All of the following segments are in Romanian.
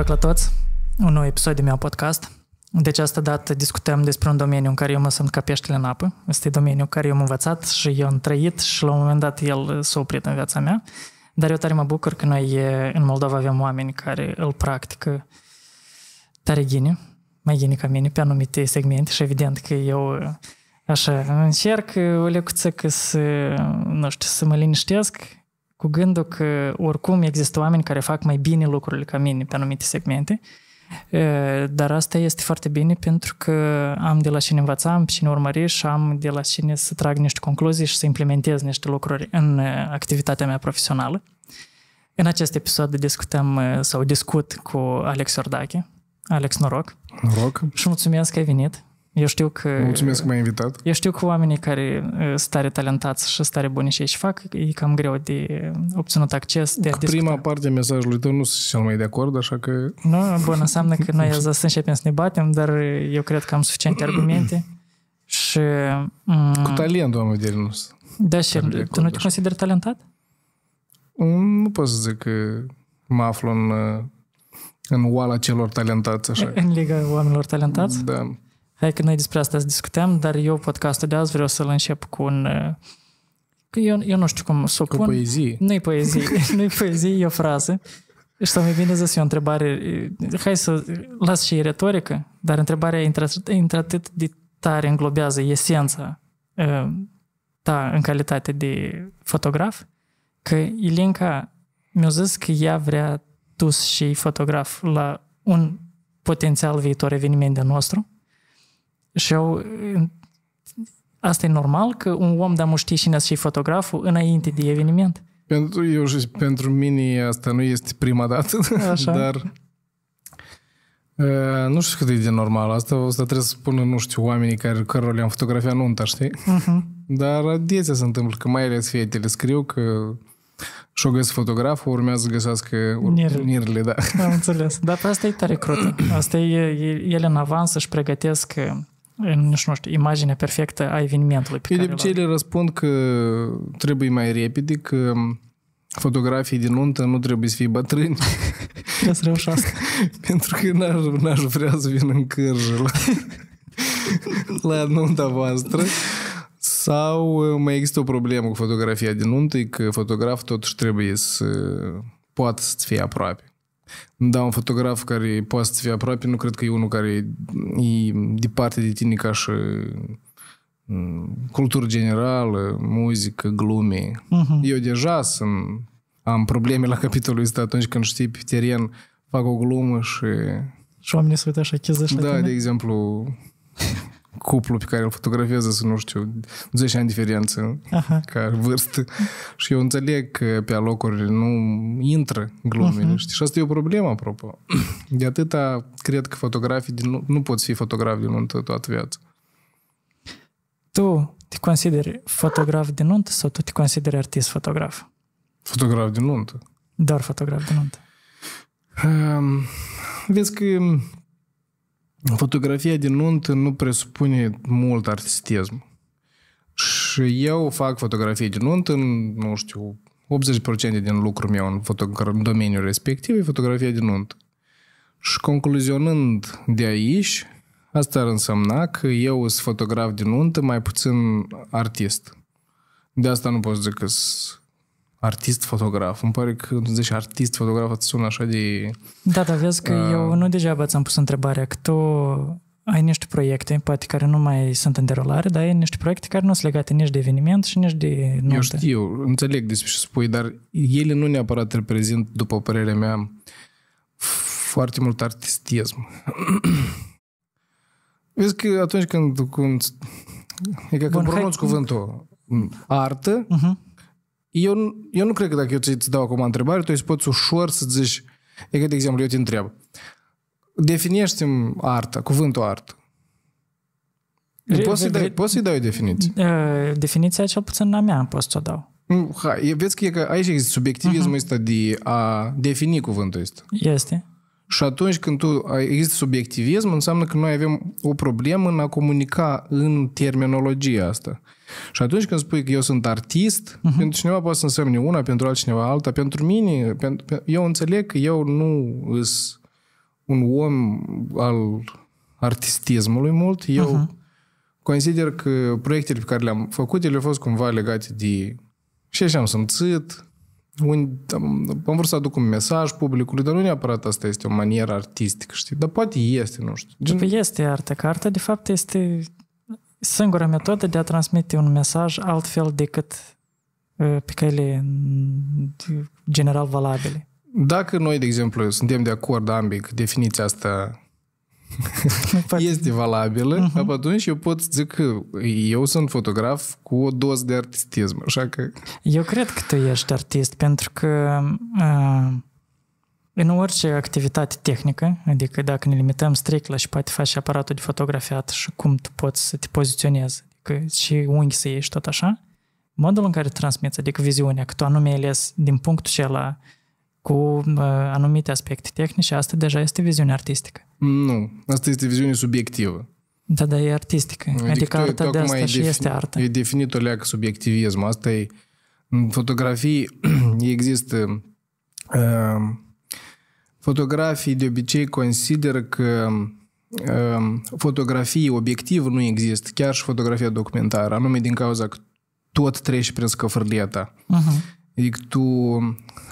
noroc la toți! Un nou episod de meu podcast. De deci asta dată discutăm despre un domeniu în care eu mă sunt ca peștele în apă. Este domeniul care eu am învățat și eu am trăit și la un moment dat el s-a oprit în viața mea. Dar eu tare mă bucur că noi în Moldova avem oameni care îl practică tare ghine, mai ghine ca mine, pe anumite segmente și evident că eu așa încerc o lecuță că să, nu știu, să mă liniștesc cu gândul că oricum există oameni care fac mai bine lucrurile ca mine pe anumite segmente, dar asta este foarte bine pentru că am de la cine învăța, am cine urmări și am de la cine să trag niște concluzii și să implementez niște lucruri în activitatea mea profesională. În acest episod discutăm sau discut cu Alex Ordache. Alex, noroc! Noroc! Și mulțumesc că ai venit! Eu știu că... Mulțumesc că m-ai invitat. Eu știu că oamenii care sunt tare talentați și tare buni și ei fac, e cam greu de obținut acces, de a discuta. prima parte a mesajului tău nu sunt cel mai de acord, așa că... Nu, bun, înseamnă că noi să începem să ne batem, dar eu cred că am suficiente argumente și... Mm, Cu talent, oameni de nu Da, și tu nu te consideri talentat? Mm, nu pot să zic că mă aflu în, în oala celor talentați, așa. În liga oamenilor talentați? Da. Hai că noi despre asta să discutăm, dar eu podcastul de azi vreau să-l încep cu un... Uh, că eu, eu nu știu cum să o pun. Cu poezie. Nu-i poezie, nu-i poezie, e o frază. Și să mai bine să o întrebare, hai să las și retorică, dar întrebarea intră atât de tare înglobează esența uh, ta în calitate de fotograf, că Ilinca mi-a zis că ea vrea dus și fotograf la un potențial viitor eveniment de nostru și eu, asta e normal că un om, dar nu știe cine și fotograful înainte de eveniment. Pentru, eu pentru mine asta nu este prima dată, Așa. dar nu știu cât e de normal asta, o să trebuie să spună, nu știu, oamenii care, care le-am fotografiat nunta, știi? Uh-huh. Dar adesea se întâmplă că mai ales fetele scriu că și-o găsesc fotograful, urmează să găsească nirile. nirile da. Am înțeles. Dar asta e tare crută. Asta e, ele în avans își pregătesc nu știu, imagine perfectă a evenimentului. Pe Eu păi de obicei le răspund că trebuie mai repede, că fotografii din nuntă nu trebuie să fie bătrâni. să reușească. Pentru că n-aș, n-aș vrea să vin în cârjă la, la nunta voastră. Sau uh, mai există o problemă cu fotografia din nuntă, că fotograf totuși trebuie să poată să fie aproape. Da, un fotograf care poate să fie aproape, nu cred că e unul care e departe de tine ca și mm, cultură generală, muzică, glume. Uh-huh. Eu deja sunt, am probleme la capitolul ăsta atunci când știi pe teren, fac o glumă și... Și oamenii se uită așa, chiză și Da, tine? de exemplu, cuplu pe care îl fotografiază să, nu știu, 10 ani diferență Aha. ca vârstă. și eu înțeleg că pe alocuri nu intră glumele, uh-huh. știi? Și asta e o problemă, apropo. De atâta, cred că fotografii din, nu, nu poți fi fotograf din nuntă toată viața. Tu te consideri fotograf de nuntă sau tu te consideri artist fotograf? Fotograf de nuntă. Doar fotograf de nuntă. Um, vezi că Fotografia din nuntă nu presupune mult artistism. Și eu fac fotografie din nuntă în, nu știu, 80% din lucrul meu în, foto- în domeniul respectiv e fotografia din nuntă. Și concluzionând de aici, asta ar însemna că eu sunt fotograf din nuntă, mai puțin artist. De asta nu pot zic că sunt artist-fotograf. Îmi pare că când zici artist-fotograf îți sună așa de... Da, dar vezi că uh... eu nu degeaba ți-am pus întrebarea, că tu ai niște proiecte, poate care nu mai sunt în derulare, dar ai niște proiecte care nu sunt legate nici de eveniment și nici de notă. Eu știu, înțeleg despre ce spui, dar ele nu neapărat reprezint, după părerea mea, foarte mult artistism. vezi că atunci când, când e ca când pronunți hai... cuvântul artă, uh-huh eu, eu nu cred că dacă eu ți dau acum întrebare, tu îți poți ușor să zici, e că, de exemplu, eu te întreb, definește-mi arta, cuvântul artă. poți, să-i dai, poți să-i dai o definiție? Uh, definiția cel puțin la mea, poți să o dau. Hai, vezi că, e că aici există subiectivismul uh-huh. ăsta de a defini cuvântul ăsta. Este. Și atunci când tu există subiectivism, înseamnă că noi avem o problemă în a comunica în terminologia asta. Și atunci când spui că eu sunt artist, uh-huh. pentru cineva poate să însemne una, pentru altcineva alta. Pentru mine, pentru, eu înțeleg că eu nu sunt un om al artistismului mult. Eu uh-huh. consider că proiectele pe care le-am făcut, ele au fost cumva legate de ce așa am simțit, un, am, am vrut să aduc un mesaj publicului, dar nu neapărat asta este o manieră artistică, știi? Dar poate este, nu știu. Păi Gen... Este artă, că arta de fapt este singura metodă de a transmite un mesaj altfel decât pe căile general valabile. Dacă noi, de exemplu, suntem de acord ambic, definiția asta este valabilă, uh-huh. atunci eu pot zic că eu sunt fotograf cu o doză de artistism, așa că... Eu cred că tu ești artist, pentru că uh, în orice activitate tehnică, adică dacă ne limităm strict la și poate faci aparatul de fotografiat și cum tu poți să te poziționezi, adică și unghi să iei și tot așa, modul în care transmiți, adică viziunea, că tu anume ales din punctul acela cu uh, anumite aspecte tehnice, asta deja este viziune artistică. Nu, asta este viziune subiectivă. Da, da, e artistică. Adică, adică arta de asta și este artă. E definit o leacă subiectivism. Asta e... În fotografii există uh, Fotografii de obicei consideră că um, fotografii obiectiv nu există, chiar și fotografia documentară, anume din cauza că tot treci prin scăfârlia ta. Uh-huh. Adică tu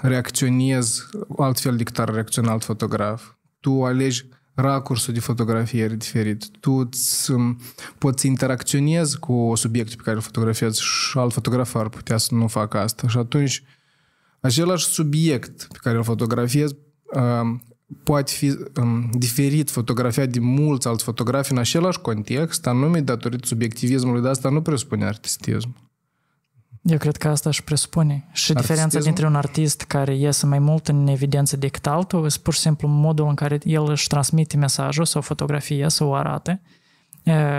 reacționezi altfel decât ar reacționa alt fotograf. Tu alegi racursul de fotografie diferit. Tu um, poți interacționezi cu subiectul pe care îl fotografiezi și alt fotograf ar putea să nu facă asta. Și atunci, același subiect pe care îl fotografiezi poate fi diferit fotografiat de mulți alți fotografi în același context, anume datorită subiectivismului, dar asta nu presupune artistism. Eu cred că asta își presupune. Și artistism? diferența dintre un artist care iese mai mult în evidență decât altul, este pur și simplu modul în care el își transmite mesajul sau fotografia sau o arată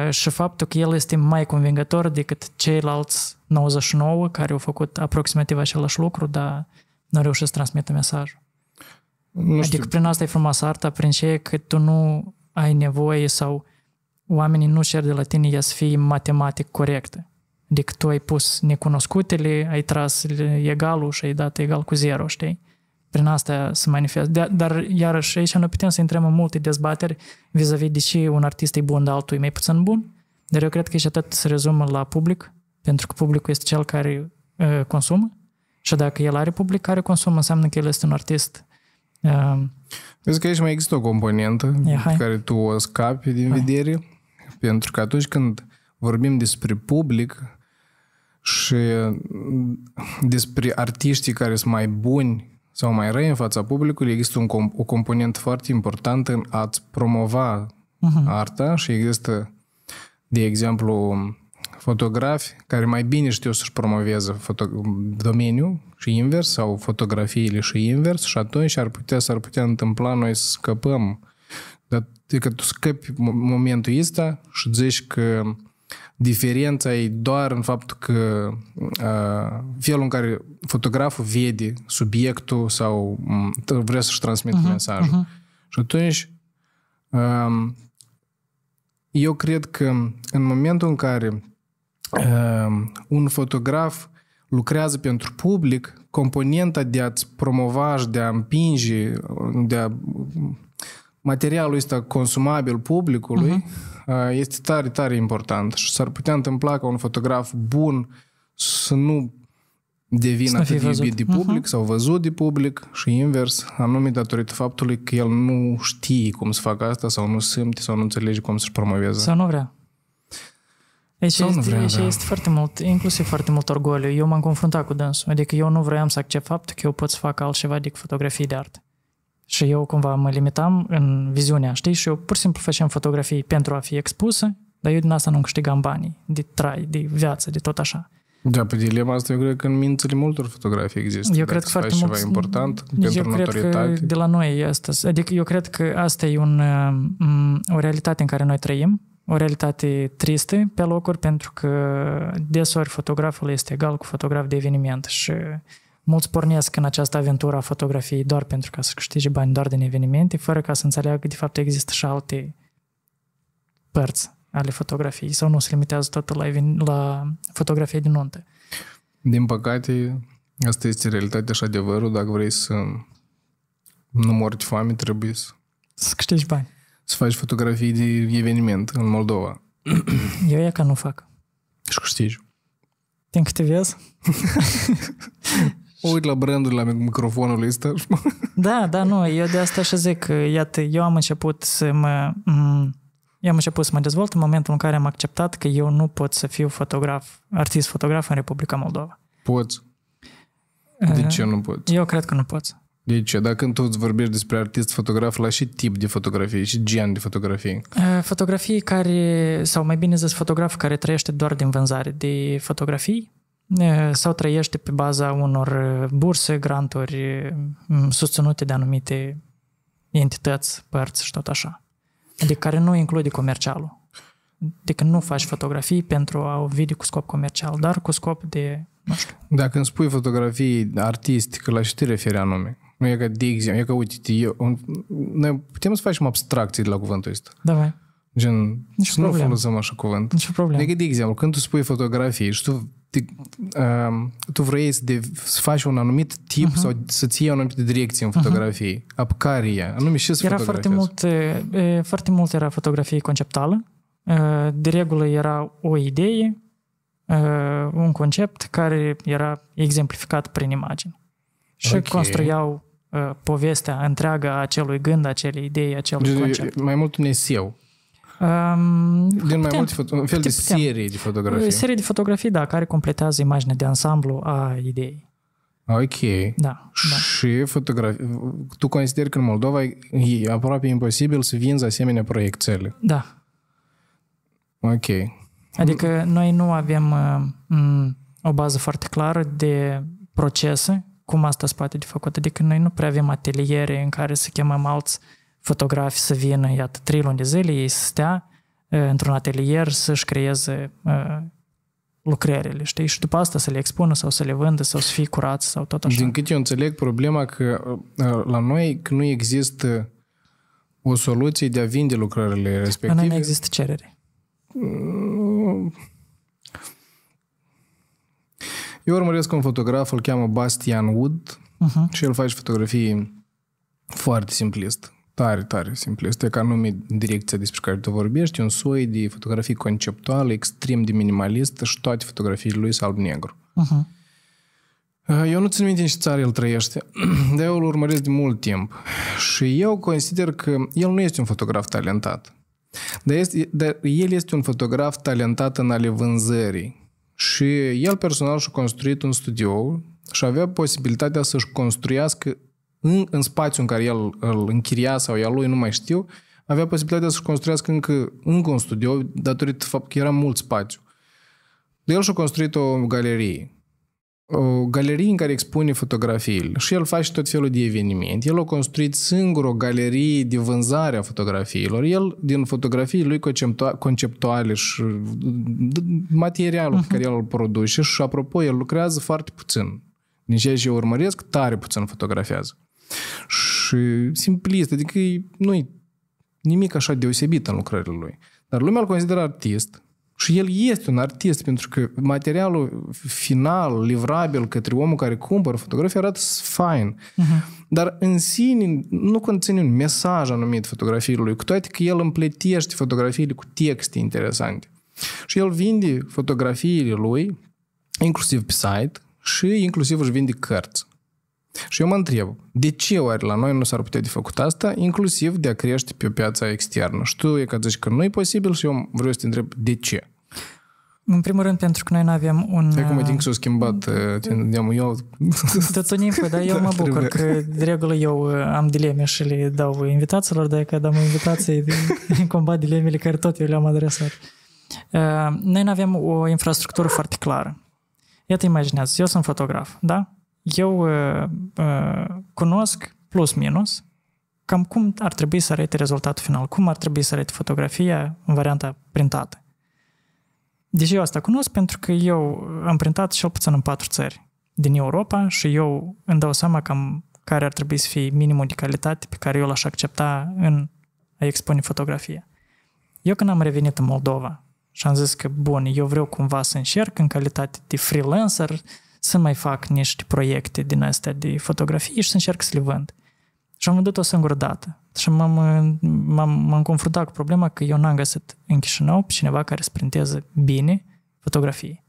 și faptul că el este mai convingător decât ceilalți 99 care au făcut aproximativ același lucru, dar nu reușesc reușit să transmită mesajul. Nu adică știu. prin asta e frumoasă arta, prin ce e că tu nu ai nevoie sau oamenii nu cer de la tine ea să fie matematic corectă. Adică tu ai pus necunoscutele, ai tras egalul și ai dat egal cu zero, știi? Prin asta se manifestă. Dar iarăși aici nu putem să intrăm în multe dezbateri vis-a-vis de ce un artist e bun, dar altul e mai puțin bun. Dar eu cred că și atât se rezumă la public, pentru că publicul este cel care uh, consumă și dacă el are public care consumă, înseamnă că el este un artist Ehm, Vezi că aici mai există o componentă yeah, pe care tu o scapi din hai. vedere, pentru că atunci când vorbim despre public și mm, despre artiștii care sunt mai buni sau mai răi în fața publicului, există un, o componentă foarte importantă în a-ți promova uh-huh. arta și există, de exemplu, fotografi care mai bine știu să-și promoveze foto- domeniul și invers, sau fotografiile și invers, și atunci ar putea, s-ar putea întâmpla noi să scăpăm. Dar că tu scăpi momentul ăsta și zici că diferența e doar în faptul că a, felul în care fotograful vede subiectul sau vrea să-și transmită uh-huh, mesajul. Uh-huh. Și atunci a, eu cred că în momentul în care a, un fotograf lucrează pentru public, componenta de a-ți promova și de a împinge, de a materialul ăsta consumabil publicului uh-huh. este tare, tare important și s-ar putea întâmpla ca un fotograf bun să nu devină atât de văzut. de public uh-huh. sau văzut de public și invers, anume datorită faptului că el nu știe cum să facă asta sau nu simte sau nu înțelege cum să-și promoveze. Sau nu vrea. Deci Sau este, vrea, da. este foarte mult, inclusiv foarte mult orgoliu. Eu m-am confruntat cu dânsul. Adică eu nu vroiam să accept faptul că eu pot să fac altceva decât fotografii de artă. Și eu cumva mă limitam în viziunea, știi? Și eu pur și simplu făceam fotografii pentru a fi expusă, dar eu din asta nu câștigam banii, de trai, de viață, de tot așa. Da, pe dilema asta eu cred că în mințele multor fotografii există. Eu cred că foarte ceva important pentru eu cred că de la noi asta, adică eu cred că asta e un, um, o realitate în care noi trăim, o realitate tristă pe locuri pentru că desori fotograful este egal cu fotograf de eveniment și mulți pornesc în această aventură a fotografiei doar pentru ca să câștige bani doar din evenimente, fără ca să înțeleagă că de fapt există și alte părți ale fotografiei sau nu se limitează tot la, even- la fotografie din nuntă. Din păcate, asta este realitatea și adevărul. Dacă vrei să nu mori de foame, trebuie să... Să câștigi bani să faci fotografii de eveniment în Moldova. Eu e ca nu fac. Și câștigi. Din câte vezi? Uit la brandul la microfonul ăsta. da, da, nu, eu de asta și zic, iată, eu am început să mă... eu am început să mă dezvolt în momentul în care am acceptat că eu nu pot să fiu fotograf, artist fotograf în Republica Moldova. Poți. Uh, de ce nu poți? Eu cred că nu poți. Deci, dacă tu îți vorbești despre artist fotograf, la și tip de fotografie și gen de fotografie? Uh, fotografii care, sau mai bine zis, fotograf care trăiește doar din vânzare de fotografii uh, sau trăiește pe baza unor uh, burse, granturi susținute de anumite entități, părți și tot așa. Adică care nu include comercialul. Adică nu faci fotografii pentru a o vide cu scop comercial, dar cu scop de, nu știu. Dacă îmi spui fotografii artistică, la ce te referi anume? Nu e că, de exemplu, e că, uite, eu, noi putem să facem abstracții de la cuvântul ăsta. Da, Gen, Nici să nu folosăm așa cuvânt. Nici problemă. Adică, de exemplu, când tu spui fotografii și tu, te, uh, tu vrei să, de, să faci un anumit tip uh-huh. sau să-ți iei o anumită direcție în mhm. fotografie, uh-huh. apcarie, care anume și să Era foarte mult, e, foarte mult era fotografie conceptuală. De regulă era o idee, un concept care era exemplificat prin imagine. Și okay. construiau Uh, povestea întreagă a acelui gând, a acelei idei, a acelui deci, concept. Mai mult un eseu. Um, Din mai multe, un fel de putem. serie de fotografii. Uh, serie de fotografii, da, care completează imaginea de ansamblu a ideii. Ok. Da. da. Și da. fotografii. Tu consideri că în Moldova e aproape imposibil să vinzi asemenea proiectele? Da. Ok. Adică noi nu avem uh, o bază foarte clară de procese cum asta se poate de făcut? Adică noi nu prea avem ateliere în care să chemăm alți fotografi să vină, iată, trei luni de zile, ei să stea uh, într-un atelier să-și creeze uh, lucrările, știi? Și după asta să le expună sau să le vândă sau să fie curat sau tot așa. Din câte eu înțeleg problema că uh, la noi că nu există o soluție de a vinde lucrările respective. noi nu există cerere. Mm, eu urmăresc un fotograf, îl cheamă Bastian Wood uh-huh. și el face fotografii foarte simplist. Tare, tare simplist. E ca nume direcția despre care tu vorbești, un soi de fotografii conceptuale, extrem de minimalist și toate fotografiile lui sunt alb-negru. Uh-huh. Eu nu țin minte în ce țară el trăiește, dar eu îl urmăresc de mult timp. Și eu consider că el nu este un fotograf talentat. Dar, este, dar el este un fotograf talentat în ale vânzării. Și el personal și-a construit un studio și avea posibilitatea să-și construiască în, în spațiu în care el îl închiria sau ea lui, nu mai știu, avea posibilitatea să-și construiască încă, încă un studio datorită faptului că era mult spațiu. El și-a construit o galerie o galerie în care expune fotografiile și el face tot felul de evenimente. El a construit singur o galerie de vânzare a fotografiilor. El, din fotografii lui conceptuale și materialul uh-huh. pe mhm. care el îl produce și, apropo, el lucrează foarte puțin. Din ceea ce eu urmăresc, tare puțin fotografiază. Și simplist, adică nu i nimic așa deosebit în lucrările lui. Dar lumea îl consideră artist, și el este un artist, pentru că materialul final, livrabil către omul care cumpără fotografie arată fain. Uh-huh. Dar în sine nu conține un mesaj anumit fotografiilor lui, cu toate că el împletește fotografiile cu texte interesante. Și el vinde fotografiile lui, inclusiv pe site, și inclusiv își vinde cărți. Și eu mă întreb, de ce oare la noi nu s-ar putea de făcut asta, inclusiv de a crește pe piața externă? Știu e că zici că nu e posibil și eu vreau să te întreb de ce. În primul rând, pentru că noi nu avem un... Acum din că s-a schimbat, uh, uh, eu... am da, eu... Tătunică, dar eu mă bucur că, de regulă, eu uh, am dileme și le dau invitațiilor, dar că dăm invitații, combat dilemele care tot eu le-am adresat. Noi nu avem o infrastructură foarte clară. Iată, imaginează, eu sunt fotograf, da? eu uh, uh, cunosc plus minus cam cum ar trebui să arate rezultatul final, cum ar trebui să arate fotografia în varianta printată. Deci eu asta cunosc pentru că eu am printat cel puțin în patru țări din Europa și eu îmi dau seama cam care ar trebui să fie minimul de calitate pe care eu l-aș accepta în a expune fotografia. Eu când am revenit în Moldova și am zis că, bun, eu vreau cumva să încerc în calitate de freelancer să mai fac niște proiecte din astea de fotografie și să încerc să le vând. Și am vândut o singură dată. Și m-am, m-am, m-am confruntat cu problema că eu n-am găsit în Chișinău pe cineva care să printeze bine fotografii.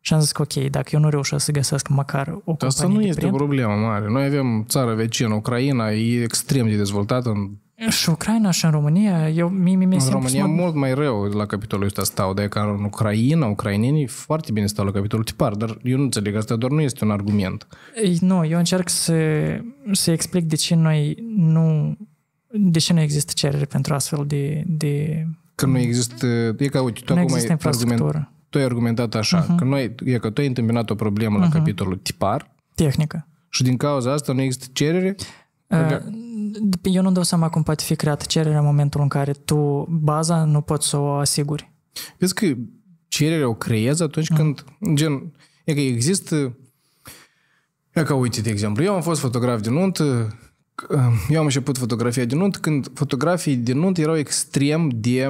Și am zis că, ok, dacă eu nu reușesc să găsesc măcar o companie Asta nu de este print, o problemă mare. Noi avem țară vecină, Ucraina, e extrem de dezvoltată în Mm. Și Ucraina și în România, eu, mi mi În România mă... mult mai rău la capitolul ăsta stau, de că în Ucraina, ucrainenii foarte bine stau la capitolul tipar, dar eu nu înțeleg, asta doar nu este un argument. Nu, eu încerc să, să explic de ce noi nu, de ce nu există cerere pentru astfel de... de că nu există, e ca, uite, tu nu acum ai, argument, tu ai argumentat așa, uh-huh. că noi, e că tu ai întâmpinat o problemă uh-huh. la mhm. capitolul tipar. Tehnică. Și din cauza asta nu există cerere? Uh, adică- eu nu dau seama cum poate fi creată cererea în momentul în care tu baza nu poți să o asiguri. Vezi că cererea o creezi atunci mm. când, mm. gen, e că există, e că uite, de exemplu, eu am fost fotograf de nuntă, eu am început fotografia de nuntă când fotografii de nuntă erau extrem de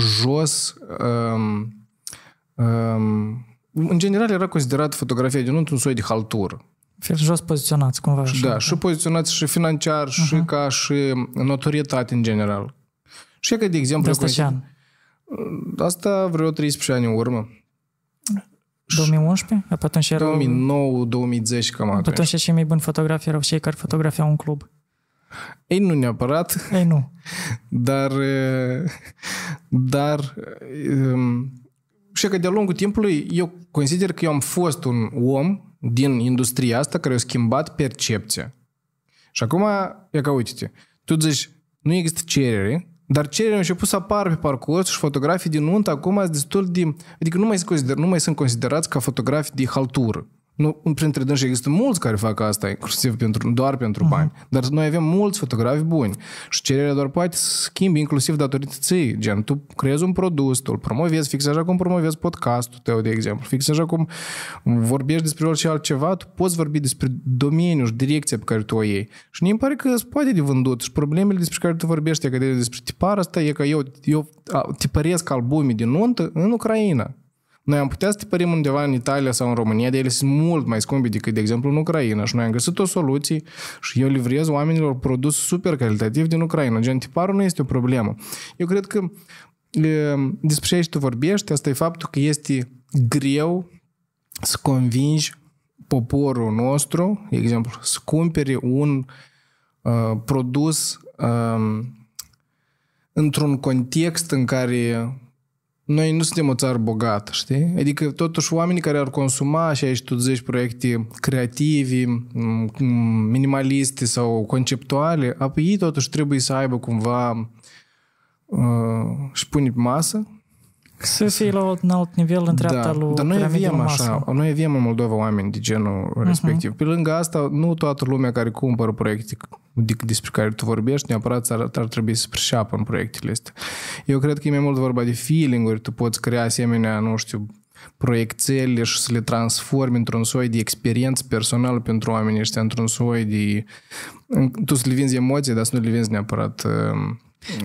jos, um, um, în general era considerat fotografia de nuntă un soi de haltură. Fel jos poziționați cumva. Și da, și poziționați și financiar, uh-huh. și mhm. ca și notorietate în general. Și că, de exemplu... De asta an? Asta vreo 13 ani în urmă. 2011? Atunci erau... 2009, 2010 cam atunci. Atunci cei mai buni fotografi erau cei care fotografiau un club. Ei nu neapărat. Ei nu. Dar, dar și că de-a lungul timpului eu consider că eu am fost un om din industria asta care au schimbat percepția. Și acum, ia ca uite-te, tu zici, nu există cerere, dar cererea a început să apară pe parcurs și fotografii din nuntă acum sunt destul de... Adică nu mai, sunt nu mai sunt considerați ca fotografii de haltură. Nu, printre dânsi există mulți care fac asta, inclusiv pentru, doar pentru uh-huh. bani. Dar noi avem mulți fotografi buni și cererea doar poate să schimbi inclusiv datorită ții. Gen, tu creezi un produs, tu îl promovezi fix așa cum promovezi podcastul tău, de exemplu. Fix așa cum vorbești despre orice altceva, tu poți vorbi despre domeniul și direcția pe care tu o iei. Și mi pare că se poate de vândut și problemele despre care tu vorbești, că despre tipar asta, e că eu, eu tipăresc albume din nuntă în Ucraina. Noi am putea să tipărim undeva în Italia sau în România, de ele sunt mult mai scumpe decât, de exemplu, în Ucraina. Și noi am găsit o soluție și eu livrez oamenilor produs super calitativ din Ucraina. Gen, tiparul nu este o problemă. Eu cred că e, despre ce aici tu vorbești, asta e faptul că este greu să convingi poporul nostru, de exemplu, să cumpere un uh, produs uh, într-un context în care noi nu suntem o țară bogată, știi? Adică totuși oamenii care ar consuma și aici tu zici proiecte creative, minimaliste sau conceptuale, apoi ei totuși trebuie să aibă cumva uh, și pune pe masă să fie la un alt nivel în dreapta da, lui Dar noi avem așa, noi avem în Moldova oameni de genul mhm. respectiv. Uh-huh. Pe lângă asta, nu toată lumea care cumpără proiecte Adică despre care tu vorbești, neapărat ar, ar trebui să priceapă în proiectele astea. Eu cred că e mai mult vorba de feeling-uri, tu poți crea asemenea, nu știu, proiecțele și să le transformi într-un soi de experiență personală pentru oamenii ăștia, într-un soi de... Tu să le vinzi emoții, dar să nu le vinzi neapărat uh,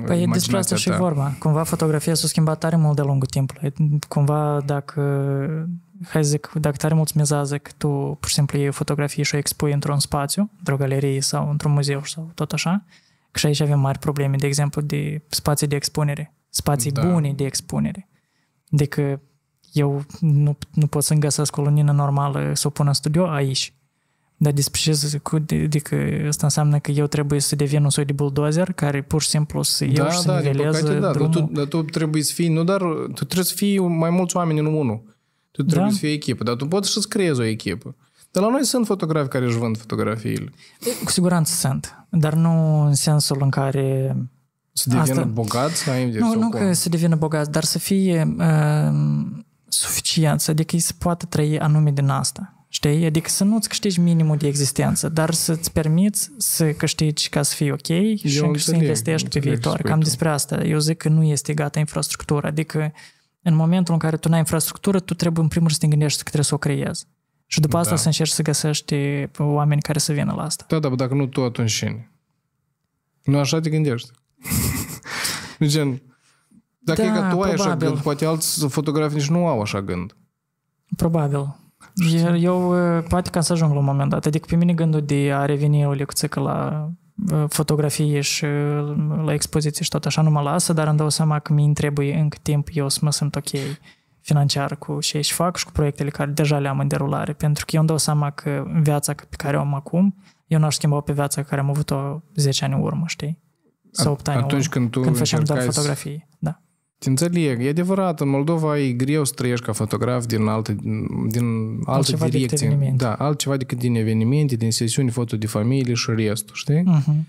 Păi e despre asta ta. și vorba. Cumva fotografia s-a schimbat tare mult de lungul timpului. Cumva dacă hai zic, dacă tare mult mizează că tu pur și simplu iei fotografii și o expui într-un spațiu, într-o galerie sau într-un muzeu sau tot așa, că și aici avem mari probleme, de exemplu, de spații de expunere, spații da. bune de expunere. Adică eu nu, nu pot să-mi găsesc o lunină normală să o pun în studio aici. Dar despre ce să zic, adică asta înseamnă că eu trebuie să devin un soi de buldozer care pur și simplu să da, iau da, și să da, niveleze păcate, da, Dar tu, dar tu trebuie să fii, nu dar, tu trebuie să fii mai mulți oameni în unul. Tu trebuie da. să fii echipă, dar tu poți să să creezi o echipă. Dar la noi sunt fotografi care își vând fotografiile. Cu siguranță sunt, dar nu în sensul în care... Să devină asta... ai Nu, nu că să devină bogat, dar să fie uh, suficienți, adică ei să poată trăi anume din asta. Știi? Adică să nu-ți câștigi minimul de existență, dar să-ți permiți să câștigi ca să fii ok și să investești pe viitor. Cam despre asta. Eu zic că nu este gata infrastructura. Adică în momentul în care tu n-ai infrastructură, tu trebuie în primul rând să te gândești că trebuie să o creezi. Și după asta da. să încerci să găsești oameni care să vină la asta. Da, da, dacă nu tu atunci cine? Nu așa te gândești. Gen, dacă da, e că tu ai probabil. așa gând, poate alți fotografi nici nu au așa gând. Probabil. Eu, eu poate că să ajung la un moment dat. Adică pe mine gândul de a reveni o lecție la fotografie și uh, la expoziții și tot așa nu mă lasă, dar îmi dau seama că mi trebuie încă timp eu să mă sunt ok financiar cu ce și fac și cu proiectele care deja le am în derulare, pentru că eu îmi dau seama că viața pe care o am acum, eu n-aș schimba pe viața pe care am avut-o 10 ani în urmă, știi? Sau 8 ani Atunci urmă, când tu când făceam doar fotografii. Da. Te înțeleg, e adevărat, în Moldova e greu să trăiești ca fotograf din alte, din alte altceva direcții. Decât da, altceva decât din evenimente, din sesiuni, foto de familie și restul, știi? Uh-huh.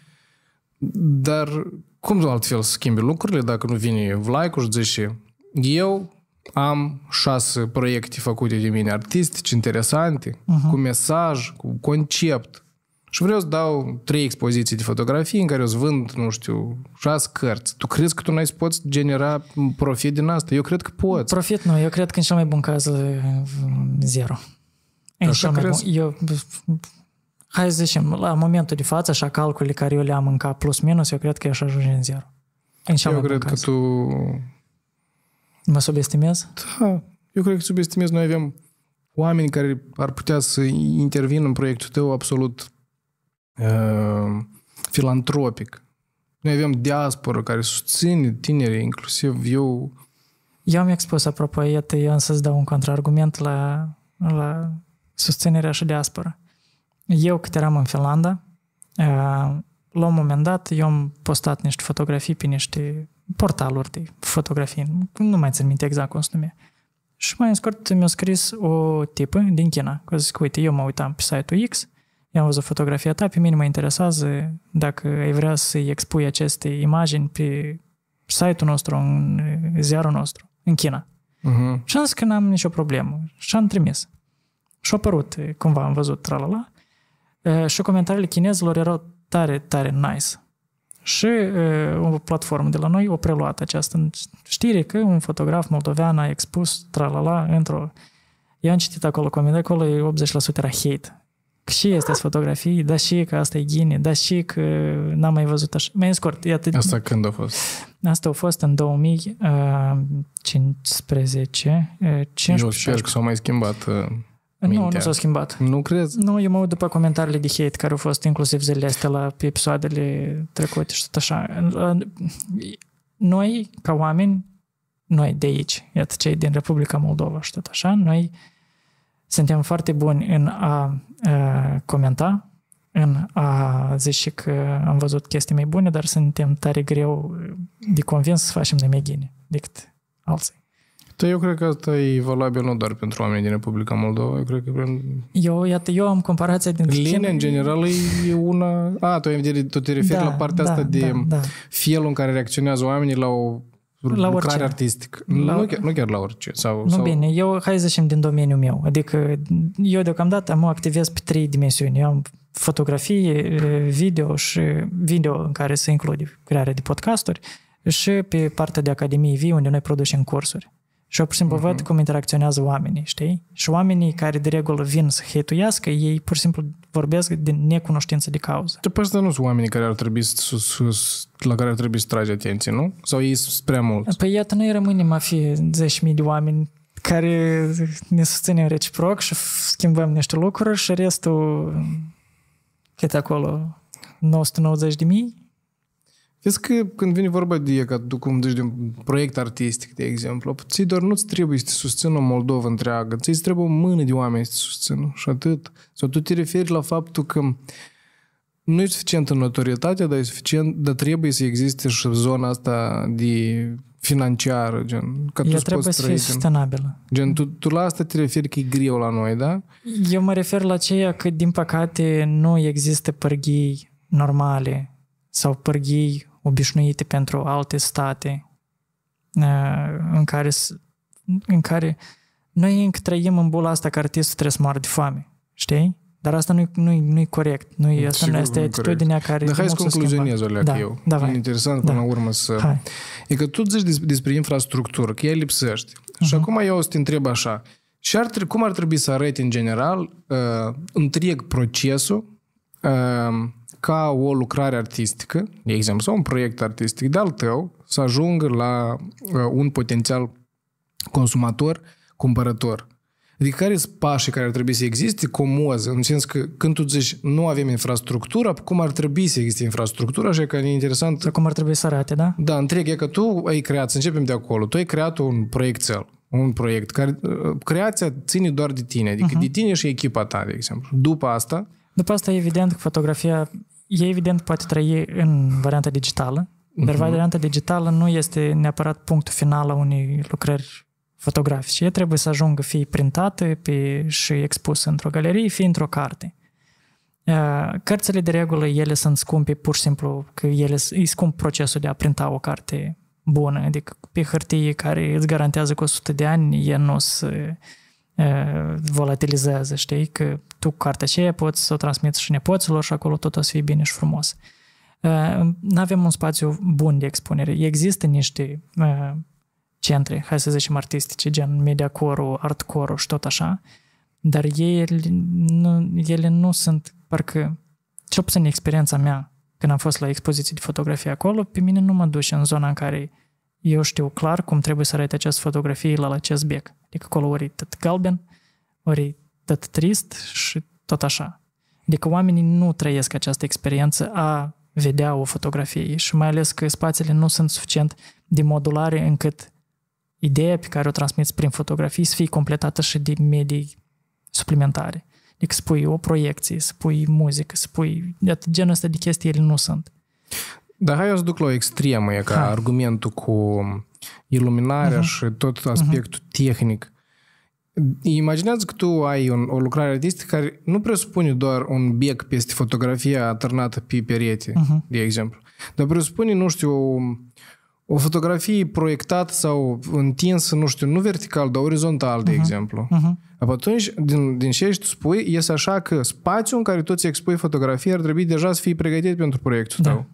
Dar cum altfel să schimbi lucrurile dacă nu vine like-ul și zici eu am șase proiecte făcute de mine artistici, interesante, uh-huh. cu mesaj, cu concept, și vreau să dau trei expoziții de fotografii în care o să vând, nu știu, șase cărți. Tu crezi că tu n-ai să poți genera profit din asta? Eu cred că poți. Profit nu, eu cred că în cel mai bun caz zero. În așa cel mai bun. Eu, hai să zicem, la momentul de față, așa calculele care eu le-am în cap plus minus, eu cred că aș ajunge în zero. În cel eu mai cred bun că caz. tu... Mă subestimez? Da, eu cred că subestimez. Noi avem oameni care ar putea să intervină în proiectul tău absolut filantropic. Noi avem diasporă care susține tinerii, inclusiv eu. Eu am expus, apropo, iată, eu să-ți dau un contraargument la, la susținerea și diaspora. Eu, cât eram în Finlanda, uh, la un moment dat eu am postat niște fotografii pe niște portaluri de fotografii, nu mai țin minte exact cum se numea. Și mai în scurt mi-a scris o tipă din China, că zic, uite, eu mă uitam pe site-ul X eu am văzut fotografia ta, pe mine mă interesează dacă ai vrea să-i expui aceste imagini pe site-ul nostru, în ziarul nostru, în China. Uh-huh. Și am zis că n-am nicio problemă. Și am trimis. Și a apărut, cumva am văzut, tralala. și comentariile chinezilor erau tare, tare nice. Și o platformă de la noi o preluat această știre că un fotograf moldovean a expus tralala într-o... Eu am citit acolo comentarii, acolo 80% era hate și este fotografii, dar și că asta e ghine, dar și că n-am mai văzut așa. Mai în scurt, iată. Asta când a fost? Asta a fost în 2015, 15. Uh, uh, eu sper că s au mai schimbat mintea. Uh, nu, nu s-a schimbat. Nu crezi? Nu, eu mă uit după comentariile de hate care au fost inclusiv zilele astea la episoadele trecute și tot așa. Noi, ca oameni, noi de aici, iată cei din Republica Moldova și tot așa, noi uh, suntem foarte buni în a uh, comenta, în a zice că am văzut chestii mai bune, dar suntem tare greu de convins să facem de meghine decât alții. Dar eu cred că asta e valabil nu doar pentru oamenii din Republica Moldova, eu cred că... Eu, iată, eu am comparația dintre... Linia, în general, e una... A, tu, tu te referi da, la partea da, asta de da. da. felul în care reacționează oamenii la o la lucrare orice. artistică. La... Nu, chiar, nu chiar la orice. Sau, nu sau... bine, eu hai să zicem din domeniul meu. Adică eu deocamdată mă activez pe trei dimensiuni. Eu am fotografie, video și video în care se include crearea de podcasturi și pe partea de Academie Vii unde noi producem cursuri. Și eu pur și simplu uh-huh. văd mhm. cum interacționează oamenii, știi? Și oamenii care de regulă vin să hituiască, ei pur și simplu vorbesc din necunoștință de cauză. De păi, nu sunt oamenii care ar trebui să, să, la care ar trebui să tragi atenție, nu? Sau ei sunt prea mult? Păi iată, noi rămânem a fi 10.000 de oameni care ne susținem reciproc și schimbăm niște lucruri și restul cât acolo 990 de mii Vezi că când vine vorba de ca tu cum duci de un proiect artistic, de exemplu, ți doar nu-ți trebuie să te susțină Moldova întreagă, ți trebuie o mână de oameni să te susțină și atât. Sau tu te referi la faptul că nu e suficientă notorietatea, dar, e suficient, dar trebuie să existe și zona asta de financiară, gen, că tu trebuie să fie sustenabilă. Gen, tu, tu la asta te referi că e greu la noi, da? Eu mă refer la ceea că, din păcate, nu există pârghii normale sau pârghii obișnuite pentru alte state uh, în care, în care noi încă trăim în bula asta că artistul trebuie să moară de foame, știi? Dar asta nu-i, nu-i, nu-i corect. Nu-i, asta nu este atitudinea corect. care... Dar hai să concluzionez o da, eu. Da, e interesant da. până la urmă să... Hai. E că tu zici despre, despre infrastructură, că ea lipsește. Uh-huh. Și mhm. acum eu o să te întreb așa. Și ar, cum ar trebui să arăte în general uh, întreg procesul uh, ca o lucrare artistică, de exemplu, sau un proiect artistic de-al tău, să ajungă la uh, un potențial consumator, cumpărător. Adică care sunt pașii care ar trebui să existe comoză, în sens că când tu zici nu avem infrastructura, cum ar trebui să existe infrastructura, așa că e interesant. Sau cum ar trebui să arate, da? Da, întreg, e că tu ai creat, să începem de acolo, tu ai creat un proiect cel, un proiect care uh, creația ține doar de tine, adică uh-huh. de tine și echipa ta, de exemplu. După asta... După asta, evident, că fotografia E evident poate trăi în varianta digitală, uh-huh. dar mhm. varianta digitală nu este neapărat punctul final a unei lucrări fotografice. E trebuie să ajungă fie printată pe, și expusă într-o galerie, fie într-o carte. Cărțile de regulă, ele sunt scumpe pur și simplu că ele, e scump procesul de a printa o carte bună, adică pe hârtie care îți garantează că 100 de ani e nu se volatilizează, știi? Că tu cu cartea aceea poți să o transmiți și nepoților și acolo tot o să fie bine și frumos. Nu avem un spațiu bun de expunere. Există niște centre, hai să zicem artistice, gen media art core și tot așa, dar ele nu, ele nu sunt, parcă, cel puțin experiența mea, când am fost la expoziții de fotografie acolo, pe mine nu mă duce în zona în care eu știu clar cum trebuie să arate această fotografie la acest bec. Adică acolo ori e tot galben, ori e tot trist și tot așa. Adică oamenii nu trăiesc această experiență a vedea o fotografie și mai ales că spațiile nu sunt suficient de modulare încât ideea pe care o transmiți prin fotografii să fie completată și de medii suplimentare. Adică spui o proiecție, spui muzică, spui... Genul ăsta de chestii ele nu sunt. Dar hai eu să duc la o extremă, e ca ha. argumentul cu iluminarea uh-huh. și tot aspectul uh-huh. tehnic. Imaginează că tu ai un, o lucrare artistică care nu presupune doar un bec peste fotografia atârnată pe perete, uh-huh. de exemplu, dar presupune, nu știu, o, o fotografie proiectată sau întinsă, nu știu, nu vertical, dar orizontal, de uh-huh. exemplu. Uh-huh. Atunci, din, din ce tu spui, este așa că spațiul în care tu ți expui fotografie ar trebui deja să fii pregătit pentru proiectul da. tău.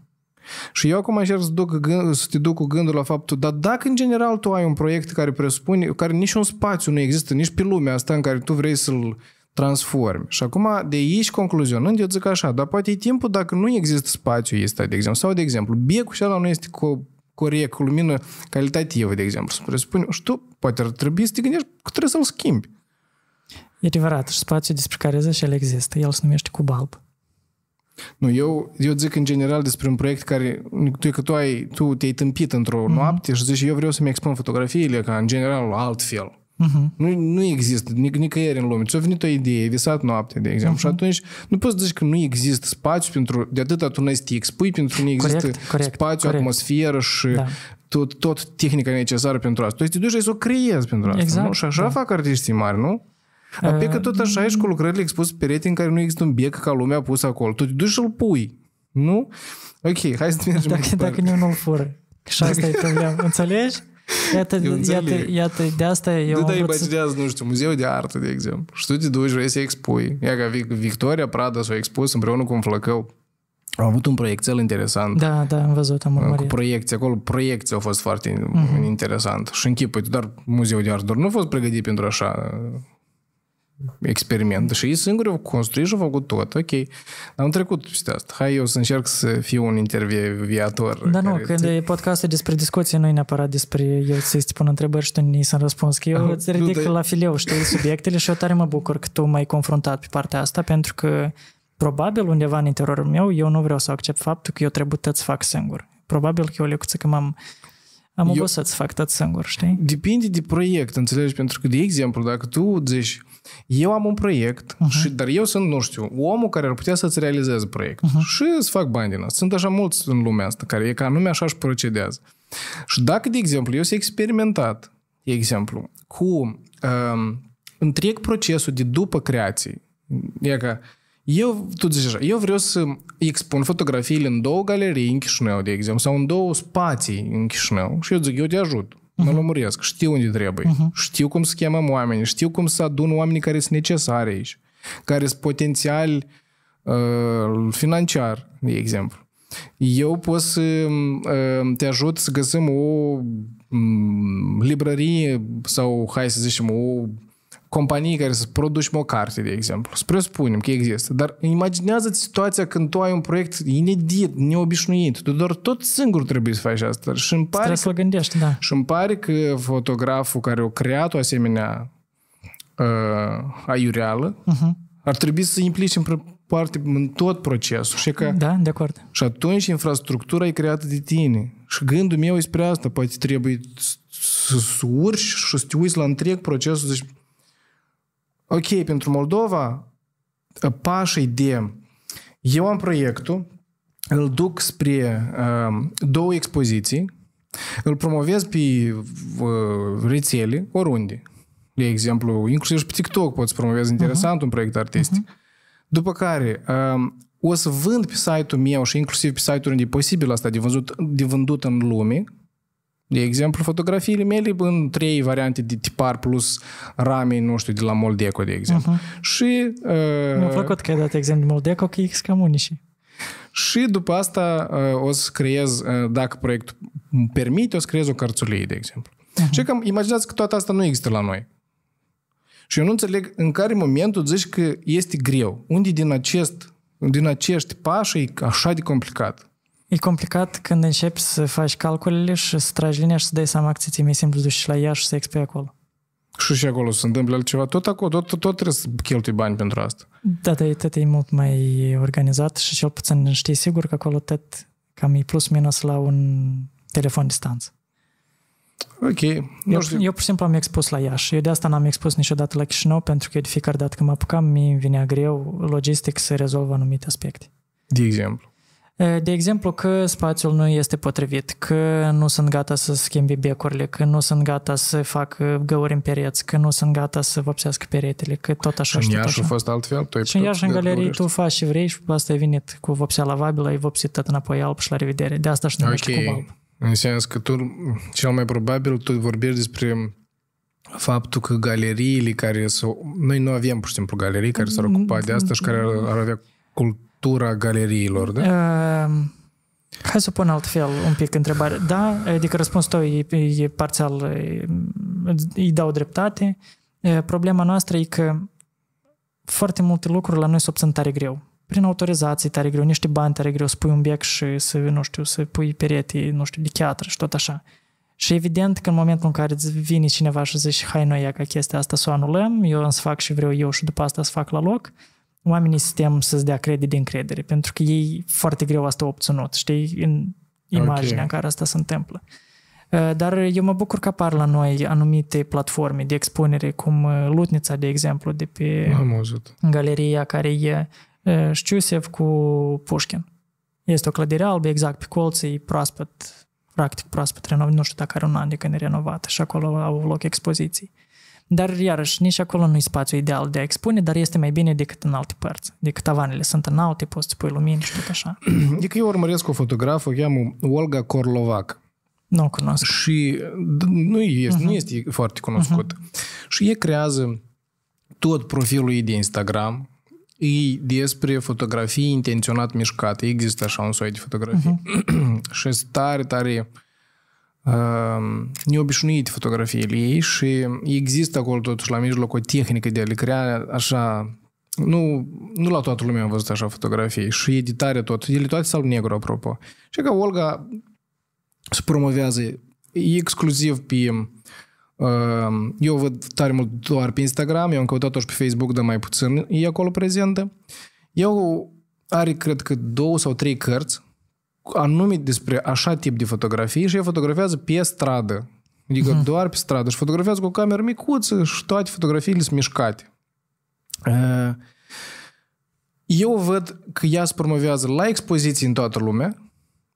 Și eu acum încerc să, duc gând, să te duc cu gândul la faptul, dar dacă în general tu ai un proiect care presupune, care nici un spațiu nu există, nici pe lumea asta în care tu vrei să-l transformi. Și acum, de aici concluzionând, eu zic așa, dar poate e timpul dacă nu există spațiu ăsta, de exemplu, sau, de exemplu, biecul și ăla nu este cu corect, cu lumină calitativă, de exemplu, să presupune, și tu poate ar trebui să te gândești că trebuie să-l schimbi. E adevărat, și spațiul despre care zice el există, el se numește cub alb. Nu, eu, eu zic în general despre un proiect care tu, că tu, ai, tu te-ai tâmpit într-o mm-hmm. noapte și zici eu vreau să-mi expun fotografiile ca în general altfel. Mm-hmm. Nu, nu există nic- nicăieri în lume. Ți-a venit o idee, visat noapte, de exemplu, mm-hmm. și mhm. atunci nu poți zici că nu există spațiu pentru, de atâta tu n-ai să te expui, pentru că nu există corect, corect, spațiu, corect. atmosferă și da. tot, tot tehnica necesară pentru asta. Deci tu te duci și să o creezi pentru asta. Exact, nu? Și exact, așa da. fac artiștii mari, nu? Dar pe că tot așa ești cu lucrările expuse pe rete în care nu există un bec ca lumea pus acolo. Tu te duci și-l pui. Nu? Ok, hai să mergem dacă, dacă nu, nu-l fură. Și asta e problema. Înțelegi? Iată, iată, iată, de asta eu Da, da, imaginează, nu știu, muzeul de artă, de exemplu. Și tu te duci, vrei să expui. Ia ca Victoria Prada s-a expus împreună cu un flăcău. Am avut un proiect cel interesant. Da, da, am văzut, am urmărit. Cu proiecții, acolo proiecții au fost foarte uh-huh. interesant. Și închipui, doar muzeul de artă, doar nu a fost pregătit pentru așa experiment și ei singuri au construit și au făcut tot, ok. am trecut peste asta. Hai eu să încerc să fiu un interviator. Da, nu, Când te... podcastul despre discuție nu e neapărat despre eu să i pun întrebări și tu nu să răspuns. Că eu îți ridic nu, la fileu, știi, subiectele și eu tare mă bucur că tu m-ai confruntat pe partea asta pentru că probabil undeva în interiorul meu eu nu vreau să accept faptul că eu trebuie să fac singur. Probabil că e o lecuță că m-am am eu... obosit să fac tot singur, știi? Depinde de proiect, înțelegi? Pentru că, de exemplu, dacă tu zici, eu am un proiect, uh-huh. și, dar eu sunt, nu știu, omul care ar putea să-ți realizeze proiect uh-huh. și să fac bani din asta. Sunt așa mulți în lumea asta care e ca anume așa și procedează. Și dacă, de exemplu, eu s experimentat, de exemplu, cu um, întreg procesul de după creație, e ca eu, tu zici așa, eu vreau să expun fotografiile în două galerii în Chișinău, de exemplu, sau în două spații în Chișinău și eu zic, eu te ajut. Mă mhm. lămuresc, știu unde trebuie, uh-huh. știu cum să chemăm oameni. știu cum să adun oamenii care sunt necesari aici, care sunt potențial uh, financiar, de exemplu. Eu pot să uh, te ajut să găsim o um, librărie sau, hai să zicem, o companii care să produci o carte, de exemplu. Să presupunem că există, dar imaginează-ți situația când tu ai un proiect inedit, neobișnuit. Tu doar tot singur trebuie să faci asta. Și îmi pare că, să gândești, da. Și îmi pare că fotograful care a creat o asemenea uh, aiureală uh-huh. ar trebui să implice în parte în tot procesul. Și că, da, de acord. Și atunci infrastructura e creată de tine. Și gândul meu e spre asta. Poate trebuie să urci și să te uiți la întreg procesul. Deci, ok, pentru Moldova, ă, pașii de... Eu am proiectul, îl duc spre uh, două expoziții, îl promovez pe uh, rețele, oriunde. De exemplu, inclusiv pe TikTok poți promovez interesant uh-huh. un proiect artistic. Uh-huh. După care, uh, o să vând pe site-ul meu și inclusiv pe site ul unde e posibil asta de vândut, de vândut în lume, de exemplu, fotografiile mele în trei variante de tipar plus rame, nu știu, de la Moldeco, de exemplu. Uh-huh. Și... Uh, Mi-a plăcut că ai dat exemplu de Moldeco, că e cam unici. Și după asta uh, o să creez, uh, dacă proiectul permite, o să creez o cărțulie, de exemplu. Uh-huh. Și că imaginați că toată asta nu există la noi. Și eu nu înțeleg în care moment tu zici că este greu. Unde din, acest, din acești pași e așa de complicat? E complicat când începi să faci calculele și să tragi linia și să dai seama că ți mai simplu duci la ea și să expui acolo. Și și acolo se întâmplă altceva. Tot acolo, tot, tot, tot trebuie să cheltui bani pentru asta. Da, dar tot e mult mai organizat și cel puțin știi sigur că acolo tot cam e plus minus la un telefon distanță. Ok. Eu, știu. eu pur și simplu am expus la Iași. Eu de asta n-am expus niciodată la Chișinău, pentru că eu de fiecare dată când mă apucam, mi vine greu logistic să rezolv anumite aspecte. De exemplu? De exemplu, că spațiul nu este potrivit, că nu sunt gata să schimbi becurile, că nu sunt gata să fac uh, găuri în pereți, că nu sunt gata să vopsească peretele, că tot așa și tot așa. fost altfel? Tu ai și în Iași, în galerie, tu faci și vrei și asta ai venit cu vopsea lavabilă, ai vopsit tot înapoi alb și la revedere. De asta și nu okay. cub alb. În sens că tu, cel mai probabil, tu vorbești despre faptul că galeriile care sunt... Noi nu avem, pur și simplu, galerii care s-ar ocupa de asta și care ar avea cult tura galeriilor, da? Uh, hai să pun altfel un pic întrebare. Da, adică răspunsul tău e, e parțial, e, îi dau dreptate. Problema noastră e că foarte multe lucruri la noi se obțin tare greu. Prin autorizații tare greu, niște bani tare greu, să pui un bec și să, nu știu, să pui perete, nu știu, de chiatră și tot așa. Și evident că în momentul în care îți vine cineva și zici, hai noi ia ca chestia asta să o anulăm, eu îmi fac și vreau eu și după asta să fac la loc, uh, oamenii suntem să-ți dea credit din credere, pentru că ei foarte greu asta au obținut, știi, în imaginea okay. în care asta se întâmplă. Uh, dar eu mă bucur că apar la noi anumite platforme de expunere, cum uh, Lutnița, de exemplu, de pe galeria care e uh, Știusev cu Pușkin. Este o clădire albă, exact pe colț, e proaspăt, practic proaspăt renovat, nu știu dacă are un an de când e renovată și acolo au loc expoziții. Uh, dar, iarăși, nici acolo nu-i spațiu ideal de a expune, dar este mai bine decât în alte părți. Decât tavanele sunt înalte, poți să pui lumini și tot așa. Adică eu urmăresc o fotografă, o cheamă Olga Korlovac. Nu o cunosc. Și nu este, uh-huh. nu mhm. este foarte cunoscut. Uh-huh. Și ei creează tot profilul ei de Instagram, e despre fotografii intenționat mișcate. Există așa un soi de fotografii. Uh-huh. și este tare, tare Ehm, neobișnuit fotografiile ei și există acolo totuși la mijloc o tehnică de a le crea așa nu, nu la toată lumea am văzut așa fotografii și editare tot, ele toate sau negru apropo. Și că Olga se promovează exclusiv pe ehm, eu văd tare mult doar pe Instagram, eu am căutat-o și pe Facebook, dar mai puțin e acolo prezentă. Eu are, cred că, două sau trei cărți anume despre așa tip de fotografii și ea fotografiază pe stradă. Adică uh-huh. doar pe stradă. Și fotografiază cu o cameră micuță și toate fotografiile sunt mișcate. Eu văd că ea se promovează la expoziții în toată lumea,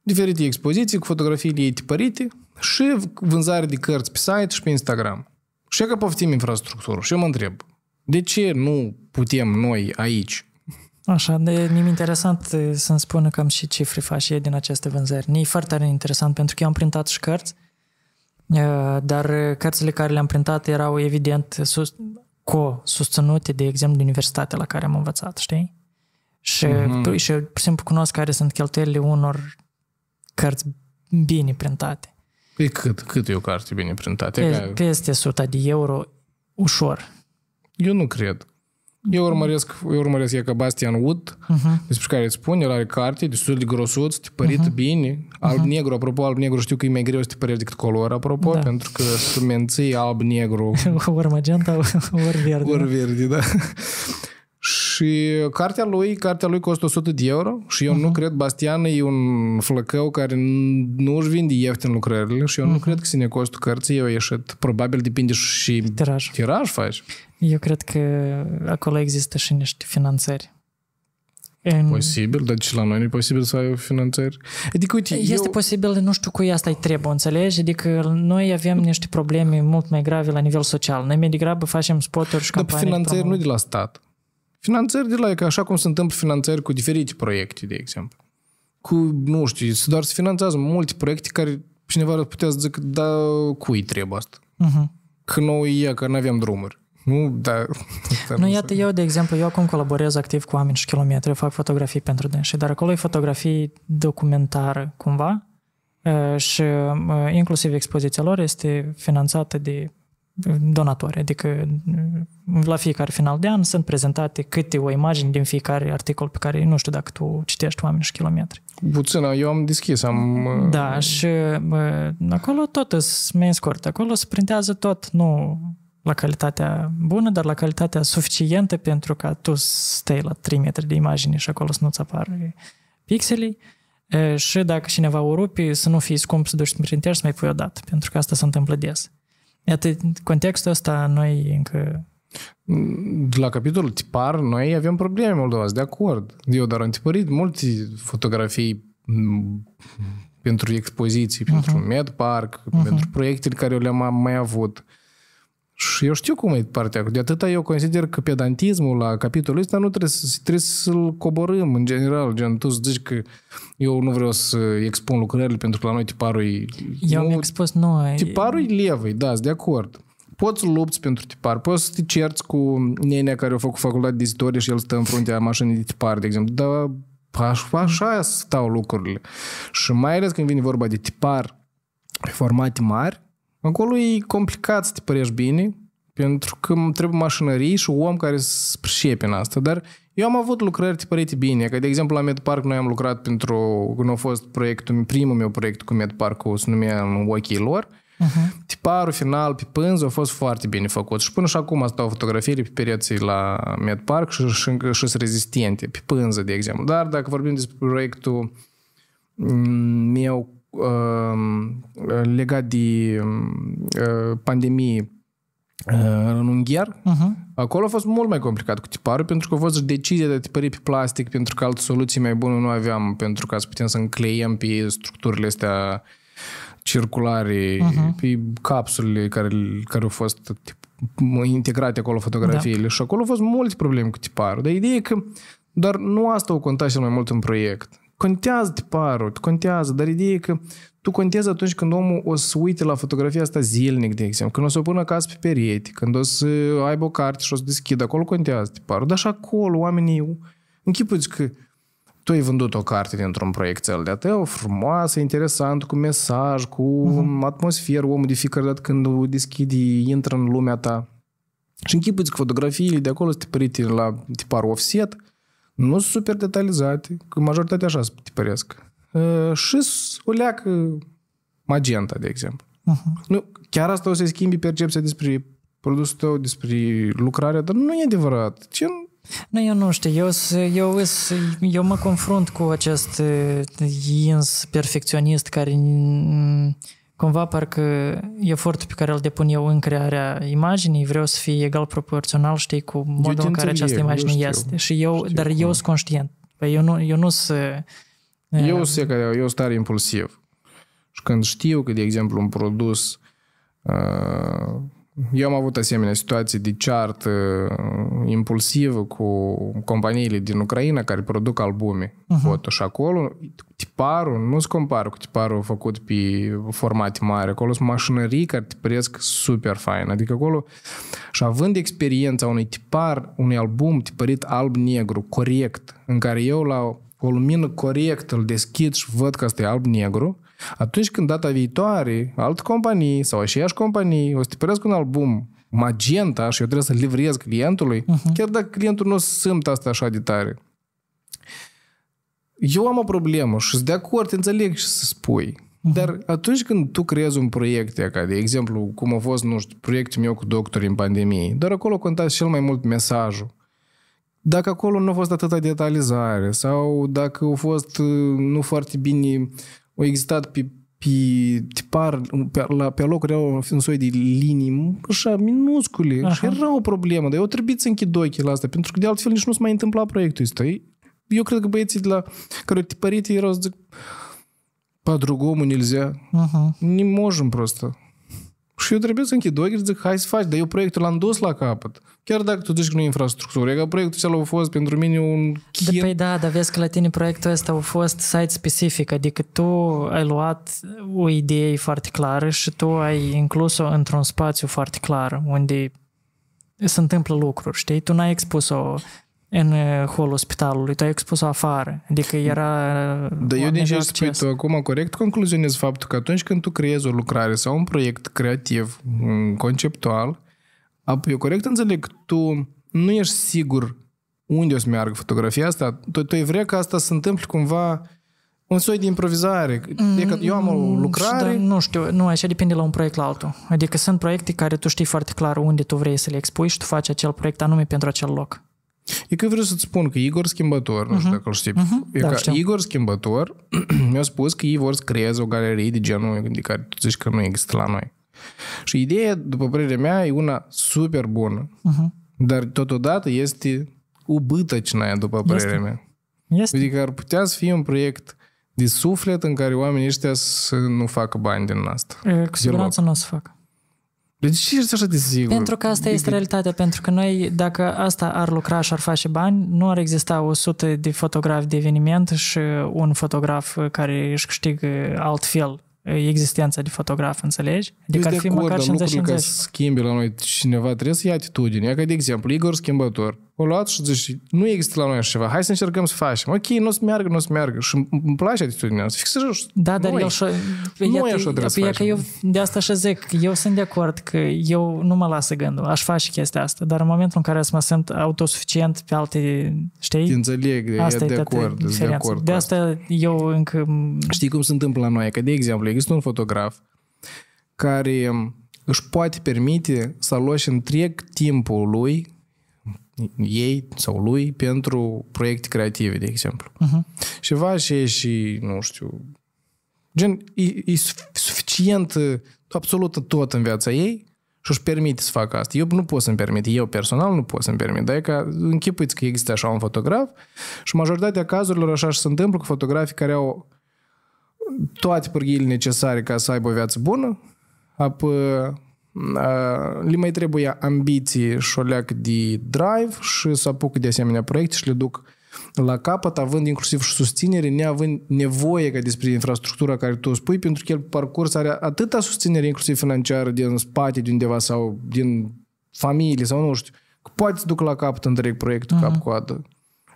diferite expoziții cu fotografiile ei tipărite și vânzare de cărți pe site și pe Instagram. Și că poftim infrastructură. Și eu mă întreb, de ce nu putem noi aici Așa, de, mi interesant să-mi spună cam și cifre faci ei din aceste vânzări. E foarte tare interesant pentru că eu am printat și cărți, dar cărțile care le-am printat erau evident sus, co-susținute, de exemplu, de universitatea la care am învățat, știi? Și, mm-hmm. și pur și simplu cunosc care sunt cheltuielile unor cărți bine printate. Păi cât, cât e o carte bine printată? Peste 100 de euro, ușor. Eu nu cred eu urmăresc, eu urmăresc e că Bastian Wood, uh-huh. despre care îți spun, el are carte, destul de grosuț, tipărit uh-huh. bine. Alb-negru, mhm. uh-huh. apropo, alb-negru știu că e mai greu să tipărești decât color, apropo, da. pentru că să menții alb-negru. ori magenta, ori verde. Ori da. verde, da. Și cartea lui, cartea lui costă 100 de euro și eu uh-huh. nu mhm. cred, Bastian e un flăcău care nu își vinde ieftin lucrările și eu uh-huh. nu mhm. cred că ține costul cărții, eu ieșit, probabil depinde și tiraj. tiraj faci. Eu cred că acolo există și niște finanțări. În... Posibil, dar și la noi nu e posibil să ai finanțări. Adică, uite, este eu... posibil, nu știu cu asta îi trebuie, înțelegi? Adică noi avem niște probleme mult mai grave la nivel social. Noi mai degrabă facem spoturi și campanii. Dar finanțări nu de la stat. Finanțări de la, că așa cum se întâmplă finanțări cu diferite proiecte, de exemplu. Cu, nu știu, doar se finanțează multe proiecte care cineva ar putea să zică, da, cui trebuie asta? Uh-huh. Că noi e, că nu avem drumuri. Nu, da. Nu, iată, eu, de exemplu, eu acum colaborez activ cu oameni și kilometri, eu fac fotografii pentru dânsi, dar acolo e fotografii documentară, cumva, și inclusiv expoziția lor este finanțată de donatori, adică mm, la fiecare final de an sunt prezentate câte o imagine din fiecare articol pe care nu știu dacă tu citești oameni și kilometri. Puțină, eu am deschis, am... Uh, da, și acolo tot e mai scurt. Acolo se printează tot, nu la calitatea bună, dar la calitatea suficientă pentru ca tu stai la 3 metri de imagine și acolo să nu-ți apară pixelii și dacă cineva o rupi, să nu fii scump să duci să printer să mai pui o dată, pentru că asta se întâmplă des. Iată, contextul ăsta noi încă... Mm, la capitolul tipar, noi avem probleme moldova, de acord. Eu dar am tipărit multe fotografii mm, pentru expoziții, uh-huh. pentru Park, uh-huh. pentru proiectele care eu le-am mai avut. Uh, și eu știu cum e partea. De atâta eu consider că pedantismul la capitolul ăsta nu trebuie, să, trebuie să-l coborâm în general. Gen, tu zici că eu nu vreau să expun lucrările pentru că la noi tiparul e... Eu nu, am expus noi. Tiparul e levei, da, de acord. Poți să lupți pentru tipar, poți să te cerți cu nenea care a făcut facultate de istorie și el stă în fruntea mașinii de tipar, de exemplu. Dar așa stau lucrurile. Și mai ales când vine vorba de tipar, formate mari, Acolo e complicat să te părești bine, pentru că trebuie mașinării și om care să pricepe în asta. Dar eu am avut lucrări tipărite bine, că de exemplu la MedPark noi am lucrat pentru, când a fost proiectul, primul meu proiect cu medpark o să numea în ochii lor, Uh-huh. Tiparul final pe pânză a fost foarte bine făcut și până și acum stau fotografiile pe pereții la MedPark și, și, și sunt rezistente, pe pânză, de exemplu. Dar dacă vorbim despre proiectul mm, meu Uh, uh, legat de um, uh, pandemie în ungher, uh-huh. Mhm. acolo a fost mult mai complicat cu tiparul pentru că a fost decizia de a tipări pe plastic pentru că alte soluții mai bune nu aveam pentru ca să putem să încleiem pe structurile astea circulare, uh-huh. pe capsulele care, care au fost tip, integrate acolo fotografiile da. și acolo au fost multe probleme cu tiparul. Dar ideea e că doar nu asta o conta cel mai mult în proiect contează tiparul, contează, dar ideea e că tu contezi atunci când omul o să uite la fotografia asta zilnic, de exemplu, când o să o pună acasă pe perete, când o să aibă o carte și o să deschidă, acolo contează tiparul. Dar și acolo oamenii, închipuți că tu ai vândut o carte dintr-un proiect cel de-a tău, frumoasă, interesant, cu mesaj, cu uh-huh. atmosferă, omul de fiecare dată când o deschidi, intră în lumea ta. Și închipuți că fotografiile de acolo sunt tipărite la tipar offset, nu sunt super detalizate, că majoritatea așa te păresc. Ă, Și o leacă magenta, de exemplu. Uh-huh. Nu, chiar asta o să schimbi percepția despre produsul tău, despre lucrarea, dar nu e adevărat. Ce nu, eu nu știu, eu, eu, eu mă confrunt cu acest uh, ins perfecționist care cumva parcă efortul pe care îl depun eu în crearea imaginii vreau să fie egal proporțional, știi, cu modul în care această imagine știu, este. Și eu, știu, dar cum. eu sunt conștient. Păi eu nu, eu nu sunt... Eu uh, sunt că eu sunt tare impulsiv. Și când știu că, de exemplu, un produs uh, eu am avut asemenea situații de ceartă uh, impulsivă cu companiile din Ucraina care produc albume uh-huh. foto și acolo tiparul nu se compară cu tiparul făcut pe format mare. Acolo sunt mașinării care tipăresc super fain. Adică acolo și având experiența unui tipar, unui album tipărit alb-negru, corect, în care eu la o lumină corectă îl deschid și văd că asta e alb-negru, atunci când data viitoare, alte companii sau aceiași companii o să te un album magenta și eu trebuie să-l livrez clientului, uh-huh. chiar dacă clientul nu simte asta așa de tare. Eu am o problemă și sunt de acord, te înțeleg și să spui. Uh-huh. Dar atunci când tu creezi un proiect, ca de exemplu, cum a fost, nu știu, proiectul meu cu doctorii în pandemie, dar acolo conta cel mai mult mesajul dacă acolo nu a fost atâta detalizare sau dacă a fost uh, nu foarte bine au existat pe, pe tipar, pe, la, pe locuri erau un soi de linii așa minuscule Aha. și era o problemă, dar eu trebuie să închid ochii la asta, pentru că de altfel nici nu se mai întâmpla proiectul ăsta. Eu cred că băieții de la care tipărit erau să zic, по-другому нельзя. Ага. Не можем просто. Și eu trebuie să închid ochii și zic, hai să faci, dar eu proiectul l-am dus la capăt. Chiar dacă tu zici că nu e infrastructură, e că proiectul acela a fost pentru mine un chin. Păi da, dar vezi că la tine proiectul ăsta a fost site-specific, adică tu ai luat o idee foarte clară și tu ai inclus-o într-un spațiu foarte clar, unde se întâmplă lucruri, știi? Tu n-ai expus-o în eh, holul spitalului, te-ai expus afară. Adică era... Dar eh, eu din ce spui tu acum corect concluzionez faptul că atunci când tu creezi o lucrare sau un proiect creativ, conceptual, eu corect înțeleg, tu nu ești sigur unde o să meargă fotografia asta, tu, tu vrea ca asta să întâmple cumva un soi de improvizare. Adică eu am o mm, lucrare... Da, nu știu, nu, așa depinde la un proiect la altul. Adică sunt proiecte care tu știi foarte clar unde tu vrei să le expui și tu faci acel proiect anume pentru acel loc. E că vreau să-ți spun că Igor Schimbător, uh-huh. nu știu dacă îl știi, uh-huh. e da, ca știu. Igor Schimbător mi-a spus că ei vor să creeze o galerie de genul de care tu zici că nu există la noi. Și ideea, după părerea mea, e una super bună, uh-huh. dar totodată este ubâtăcinaia, după părerea mea. Este. Adică ar putea să fie un proiect de suflet în care oamenii ăștia să nu facă bani din asta. E, cu siguranță nu o să facă. De ce ești așa de sigur? Pentru că asta este adică- realitatea, pentru că noi, dacă asta ar lucra și ar face bani, nu ar exista 100 de fotografi de eveniment și un fotograf care își câștigă altfel existența de fotograf, înțelegi? Adică Eu ar fi acord, măcar 50-50. Că schimbi la noi cineva, trebuie să ia atitudine. Ca de exemplu, Igor Schimbător, o luat și zici, nu există la noi așa ceva, hai să încercăm să facem. Ok, nu o să meargă, nu o să meargă. Și îmi place atitudinea asta. Fix da, dar eu așa... nu e așa trebuie să că eu de asta așa zic, eu sunt de acord că eu nu mă lasă gândul, aș face chestia asta, dar în momentul în care să mă sunt autosuficient pe alte, știi? Te înțeleg, asta e de acord, de acord. De asta eu încă... Știi cum se întâmplă la noi? Că, de exemplu, există un fotograf care își poate permite să aloși întreg timpul lui ei sau lui pentru proiecte creative, de exemplu. Uh-huh. Și va și și, nu știu, gen, e, e suficient uh, absolut tot în viața ei și își permite să facă asta. Eu nu pot să-mi permit, eu personal nu pot să-mi permit, dar e ca închipuiți că există așa un fotograf și majoritatea cazurilor așa și se întâmplă cu fotografii care au toate pârghiile necesare ca să aibă o viață bună, apă le mai trebuie ambiții și o leac de drive și să apucă de asemenea proiecte și le duc la capăt, având inclusiv și susținere, neavând nevoie ca despre infrastructura care tu spui, pentru că el parcurs are atâta susținere, inclusiv financiară, din spate, din undeva sau din familie sau nu știu, că poate să duc la capăt întreg proiectul uh-huh. cap-coadă.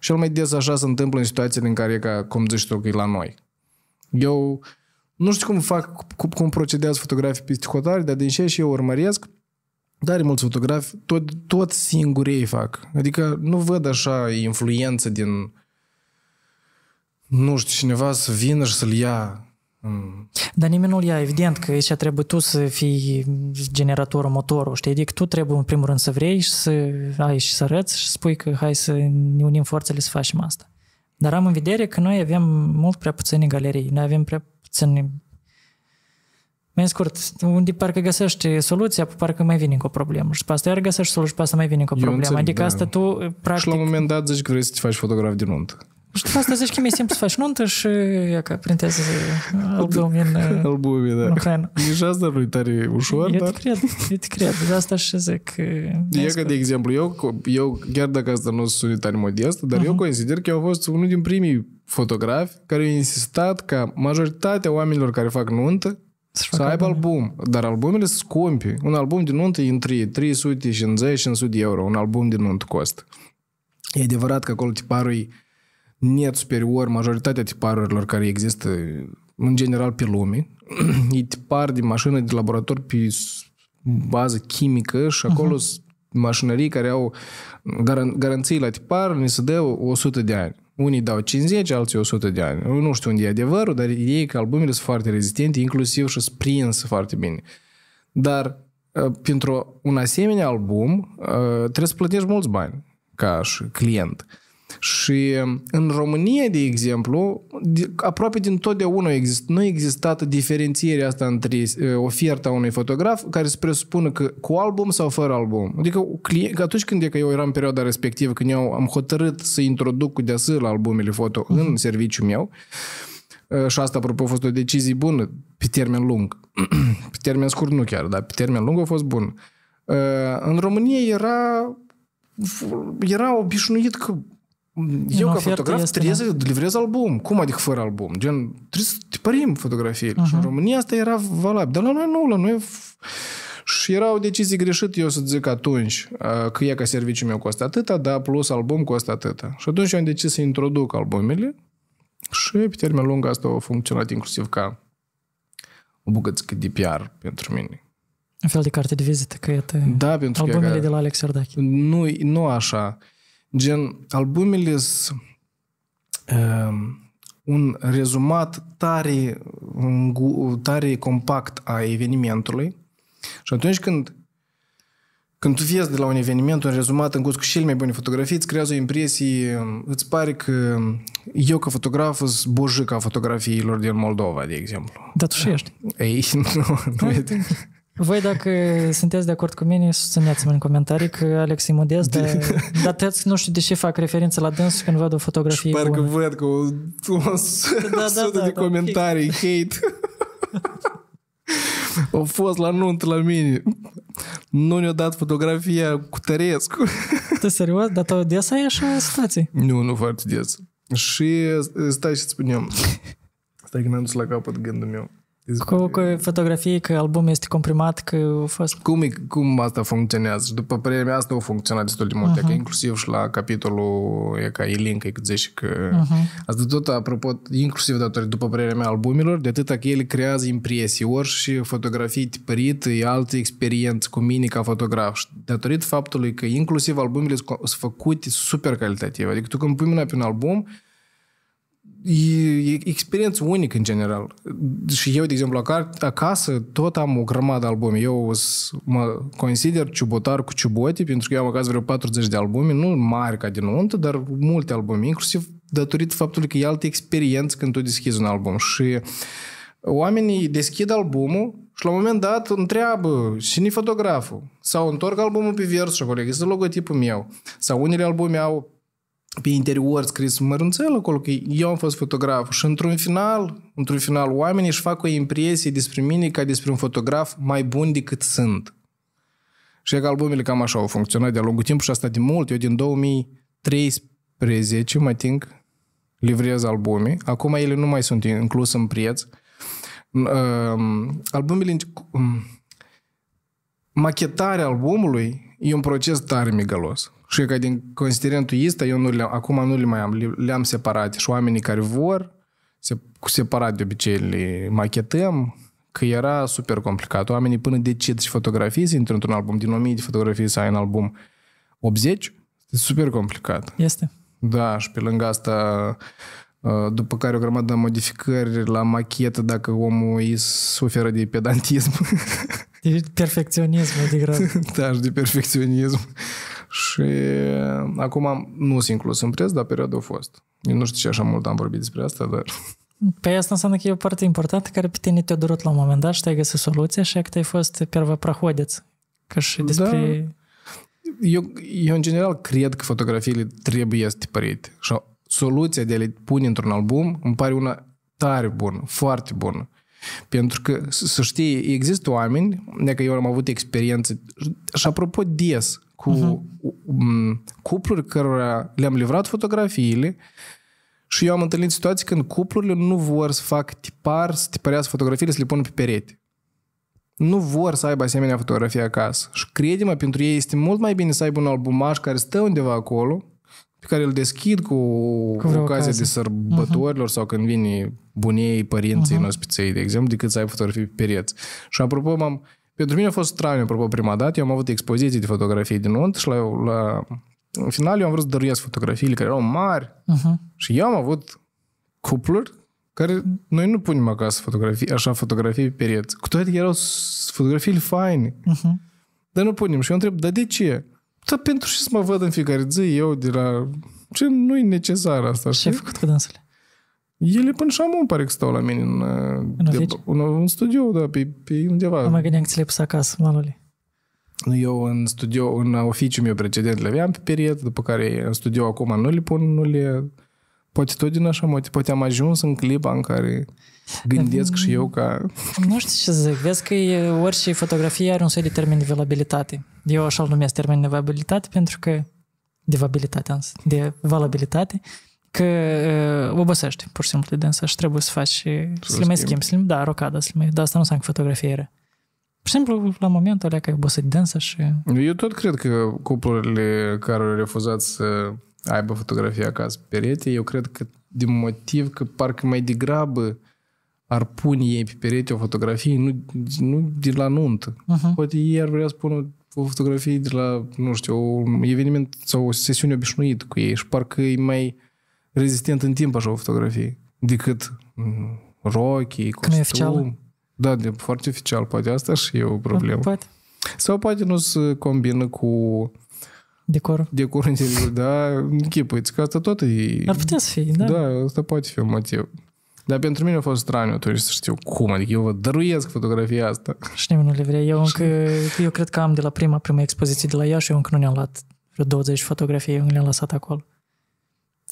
Și el mai des așa se întâmplă în situațiile în care e ca, cum zici tu, că e la noi. Eu nu știu cum fac, cum, cum procedează fotografii peste hotare, dar din ce și eu urmăresc, dar mulți fotografi, tot, tot singuri ei fac. Adică nu văd așa influență din, nu știu, cineva să vină și să-l ia Dar nimeni nu-l ia, evident că aici trebuie tu să fii generatorul, motorul, știi? Adică tu trebuie în primul rând să vrei și să ai și să arăți și spui că hai să ne unim forțele să facem asta. Dar am în vedere că noi avem mult prea puține galerii, noi avem prea Ține... Mai scurt, unde parcă găsești soluția, parcă mai vine cu o problemă. Și după asta iar găsești soluția, după asta mai vine cu o problemă. Înțeleg, adică da. asta tu, practic... Și la un moment dat zici că vrei să te faci fotograf de nuntă. Și după asta zici că mi-e simplu să faci nuntă și e că printează albume în, uh, albume, da. în Nici asta nu i tare ușor, eu dar... Te cred, eu te cred, de deci asta și zic. Uh, e că, de exemplu, eu, eu chiar dacă asta nu sunt tare modestă, dar uh-huh. eu consider că eu am fost unul din primii fotografi care au insistat ca majoritatea oamenilor care fac nuntă să, să aibă album. Dar albumele sunt scumpe. Un album de nuntă e între 350 de euro. Un album de nuntă costă. E adevărat că acolo tiparul e net superior majoritatea tiparurilor care există în general pe lume. e tipar de mașină de laborator pe bază chimică și acolo uh-huh. sunt mașinării care au garan- garanții la tipar, ni se dă 100 de ani. Unii dau 50, alții 100 de ani. Nu știu unde e adevărul, dar ei că albumele sunt foarte rezistente, inclusiv și prins foarte bine. Dar ă, pentru un asemenea album ă, trebuie să plătești mulți bani ca și client. Și în România, de exemplu, aproape din totdeauna exist, nu existat diferențierea asta între uh, oferta unui fotograf care se presupune că cu album sau fără album. Adică că atunci când e că eu eram în perioada respectivă, când eu am hotărât să introduc cu deasă la albumele foto uh-huh. în mhm. serviciul meu, uh, și asta, apropo, a fost o decizie bună pe termen lung. pe termen scurt nu chiar, dar pe termen lung a fost bun. Uh, în România era era obișnuit că eu, ca fotograf, este, trebuie da? să livrez album. Cum adică fără album? Gen, trebuie să părim fotografiile. Uh-huh. Și în România asta era valabil. Dar la noi nu, la noi... Și erau decizii greșite, eu să zic atunci, că e ca serviciul meu costă atâta, dar plus album costă atâta. Și atunci eu am decis să introduc albumele și pe termen lung asta a funcționat inclusiv ca o bucățică de PR pentru mine. Un fel de carte de vizită, că e da, pentru albumele că, de la Alex Ardachi. Nu, nu așa. Gen, albumele sunt ehm, un rezumat tare, tare compact a evenimentului și atunci când când tu vezi de la un eveniment un rezumat în cu cele mai bune fotografii, îți creează o impresie, îți pare că eu ca fotograf sunt bojica fotografiilor din Moldova, de exemplu. Dar tu și da. ești. Ei, nu, nu nu ah. Voi, dacă sunteți de acord cu mine, susțineți-mă în comentarii că Alex e modest, dar, dar tăți, nu știu de ce fac referință la dânsul când văd o fotografie Și că văd că o. da, da, da, de da, comentarii, hate. Au fost la nuntă la mine. Nu ne-a dat fotografia cu Tărescu. Tu serios? Dar tu des ai așa situație? Nu, nu foarte des. Și stai și spunem. Stai că n-am dus la capăt gândul meu. Cu, cu fotografie, că albumul este comprimat, că a fost... Cum, e, cum asta funcționează? după părerea mea, asta nu funcționat destul de mult. Uh-huh. Că adică mhm. inclusiv și la capitolul e ca e-link, e zici că... Uh-huh. Asta tot, apropo, inclusiv datorită, după părerea mea, albumilor, de atât că ele creează impresii, ori și fotografii tipărite, e alte experiențe cu mine ca fotograf. Și datorită faptului că inclusiv albumele sunt făcute super calitative. Adică tu când pui mâna pe un album, e, e experiență unică în general. Și eu, de exemplu, acasă tot am o grămadă albume. Eu mă consider ciubotar cu ciubote, pentru că eu am acasă vreo 40 de albume, nu mari ca din untă, dar multe albume, inclusiv datorită faptului că e altă experiență când tu deschizi un album. Și oamenii deschid albumul și la un moment dat întreabă cine fotograful? Sau întorc albumul pe vers și acolo există logotipul meu. Sau unele albume au pe interior scris mărunțel acolo că eu am fost fotograf și într-un final, într-un final oamenii își fac o impresie despre mine ca despre un fotograf mai bun decât sunt. Și e că albumele cam așa au funcționat de-a lungul timpului și asta de mult. Eu din 2013, mă ting, livrez albume. Acum ele nu mai sunt inclus în preț. Um, albumele... Um, machetarea albumului e un proces tare migalos. Și că din considerentul ăsta eu nu le-am, acum nu le mai am, le-am separat. Și oamenii care vor, se, separat de obicei le machetăm, că era super complicat. Oamenii până decid și fotografii intră într-un album, din 1000 de fotografii să ai în album 80, este super complicat. Este. Da, și pe lângă asta ă, după care o grămadă de modificări la machetă dacă omul îi suferă de pedantism. De perfecționism, adică. da, și de perfecționism. Și eh, acum nu sunt inclus în preț, dar perioada a fost. Eu nu știu ce așa mult am vorbit despre asta, dar... Pe păi asta înseamnă că e o parte importantă care pe tine te-a durut la un moment dat și te-ai găsit soluția și că te-ai fost perva prahodeț. Că și da. despre... Da. Eu, eu, în general, cred că fotografiile trebuie să te părite. Și soluția de a le pune într-un album îmi pare una tare bună, foarte bună. Pentru că, să știi, există oameni, de că eu am avut experiențe, și apropo, des, cu uh-huh. cupluri cărora le-am livrat fotografiile și eu am întâlnit situații când cuplurile nu vor să fac tipar, să tipărească fotografiile, să le pună pe perete. Nu vor să aibă asemenea fotografie acasă. Și crede pentru ei este mult mai bine să aibă un albumaș care stă undeva acolo, pe care îl deschid cu, cu ocazia ocazie. de mhm. sărbătorilor uh-huh. sau când vine bunei părinții uh-huh. în ospiței, de exemplu, decât să ai fotografii pe pereți. Și apropo, m-am pentru mine a fost straniu, apropo, prima dată. Eu am avut expoziții de fotografii din unt și la, la în final eu am vrut să dăruiesc fotografiile care erau mari uh-huh. și eu am avut cupluri care noi nu punem acasă fotografii, așa fotografii pe pereți. Cu toate că erau fotografii faine. Uh-huh. Dar nu punem. Și eu întreb, dar de ce? Dar păi pentru ce să mă văd în fiecare zi eu de la... Ce nu e necesar asta? Ce ai făcut cu dânsele? Ele până și amul pare că stau la mine în, în, uh, de, în, în studio, da, pe, pe undeva. Nu mai gândeam că ți le-ai pus acasă, Nu, Eu în studio, în oficiul meu precedent le aveam pe perete, după care în studio acum nu le pun, nu le... Poate tot din așa, poate, poate am ajuns în clipa în care gândesc și eu ca... Nu știu ce să zic, vezi că orice fotografie are un soi de termen de valabilitate. Eu așa-l numesc termen de valabilitate pentru că... De valabilitate, de valabilitate, că uh, obosești pur și simplu de dânsă și trebuie să faci, să le mai schimbi, să da, rocada, să le mai, dar asta nu înseamnă că fotografie era. Pur și simplu, la momentul ăla că ai obosit de și... Eu tot cred că cuplurile care au refuzat să aibă fotografie acasă perete, eu cred că din motiv că parcă mai degrabă ar pune ei pe perete o fotografie, nu, nu de la nuntă. Uh-huh. Poate ei ar vrea să pună o fotografie de la, nu știu, un eveniment sau o sesiune obișnuită cu ei și parcă e mai rezistent în timp așa o fotografie, decât rochi, costum. oficial. Da, de, foarte oficial, poate asta și e o problemă. Poate. Sau poate nu se combină cu Decor. Decor interior, da, închipuiți că asta tot e... Ar putea să fie, da. Da, asta poate fi un motiv. Dar pentru mine a fost straniu atunci să știu cum, adică eu vă dăruiesc fotografia asta. Și nimeni nu le vrea. Eu, încă, eu cred că am de la prima, prima expoziție de la Iași, eu încă nu ne-am luat vreo 20 fotografii, eu le-am lăsat acolo.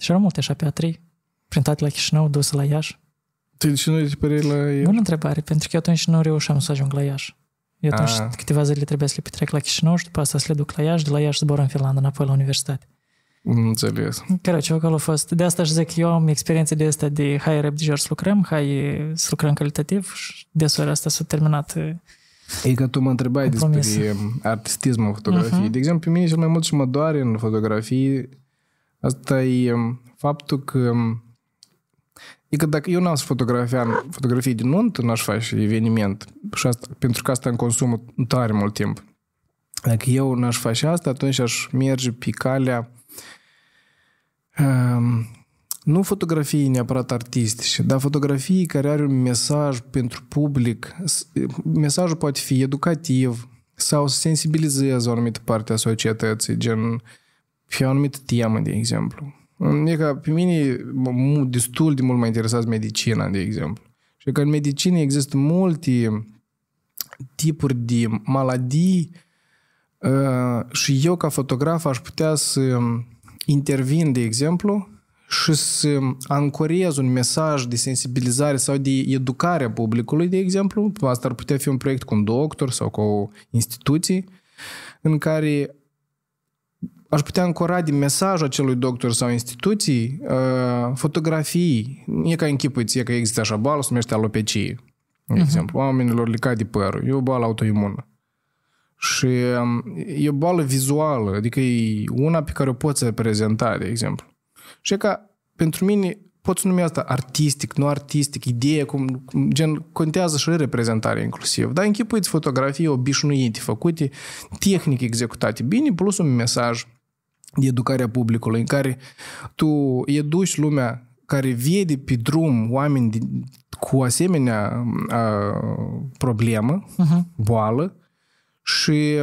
Și erau multe așa pe A3, printate la Chișinău, dus la Iași. Tu de ce nu ești pe la Iași? Bună întrebare, pentru că eu atunci nu reușeam să ajung la Iași. Eu atunci A. Ah. câteva zile trebuia să le petrec la Chișinău și după asta să le duc la Iași, de la Iași zbor în Finlanda înapoi la universitate. Înțeles. Care ceva acolo a fost. De asta aș zic, eu am experiențe de asta de hai repetitor să lucrăm, hai să lucrăm calitativ și de soare asta s-a terminat eh, E că tu mă întrebai despre artistismul fotografiei. Uh-huh. De exemplu, pe mine cel mai mult și mă doare în fotografii Asta e um, faptul că um, E că dacă eu n-aș fotografia fotografii din nuntă, n-aș face eveniment. Și asta, pentru că asta îmi consumă tare mult timp. Dacă eu n-aș face asta, atunci aș merge pe calea um, nu fotografii neapărat artistice, dar fotografii care are un mesaj pentru public. Mesajul poate fi educativ sau să sensibilizeze o anumită parte a societății, gen uh, pe o anumită teamă, de exemplu. Mm, e ca pe mine destul de mult mai interesează medicina, de exemplu. Și că în medicină există multe tipuri de maladii uh, și eu ca fotograf aș putea să um, intervin, de exemplu, și să um, ancorez un mesaj de sensibilizare sau de educare a publicului, de exemplu, asta ar putea fi un proiect cu un doctor sau cu o instituție, în care aș putea încora din mesajul acelui doctor sau instituții uh, fotografii. E ca închipuiți, e că există așa boală, se numește alopecie. De uh-huh. exemplu, oamenilor le cade părul. E o boală autoimună. Și um, e o boală vizuală, adică e una pe care o poți prezenta, de exemplu. Și e ca, pentru mine, poți numi asta artistic, nu artistic, idee, cum, gen, contează și reprezentarea inclusiv. Dar închipuiți fotografii obișnuite, făcute, tehnic executate bine, plus un mesaj de educarea publicului, în care tu educi lumea care vede pe drum oameni de, cu asemenea a, problemă, uh-huh. boală, și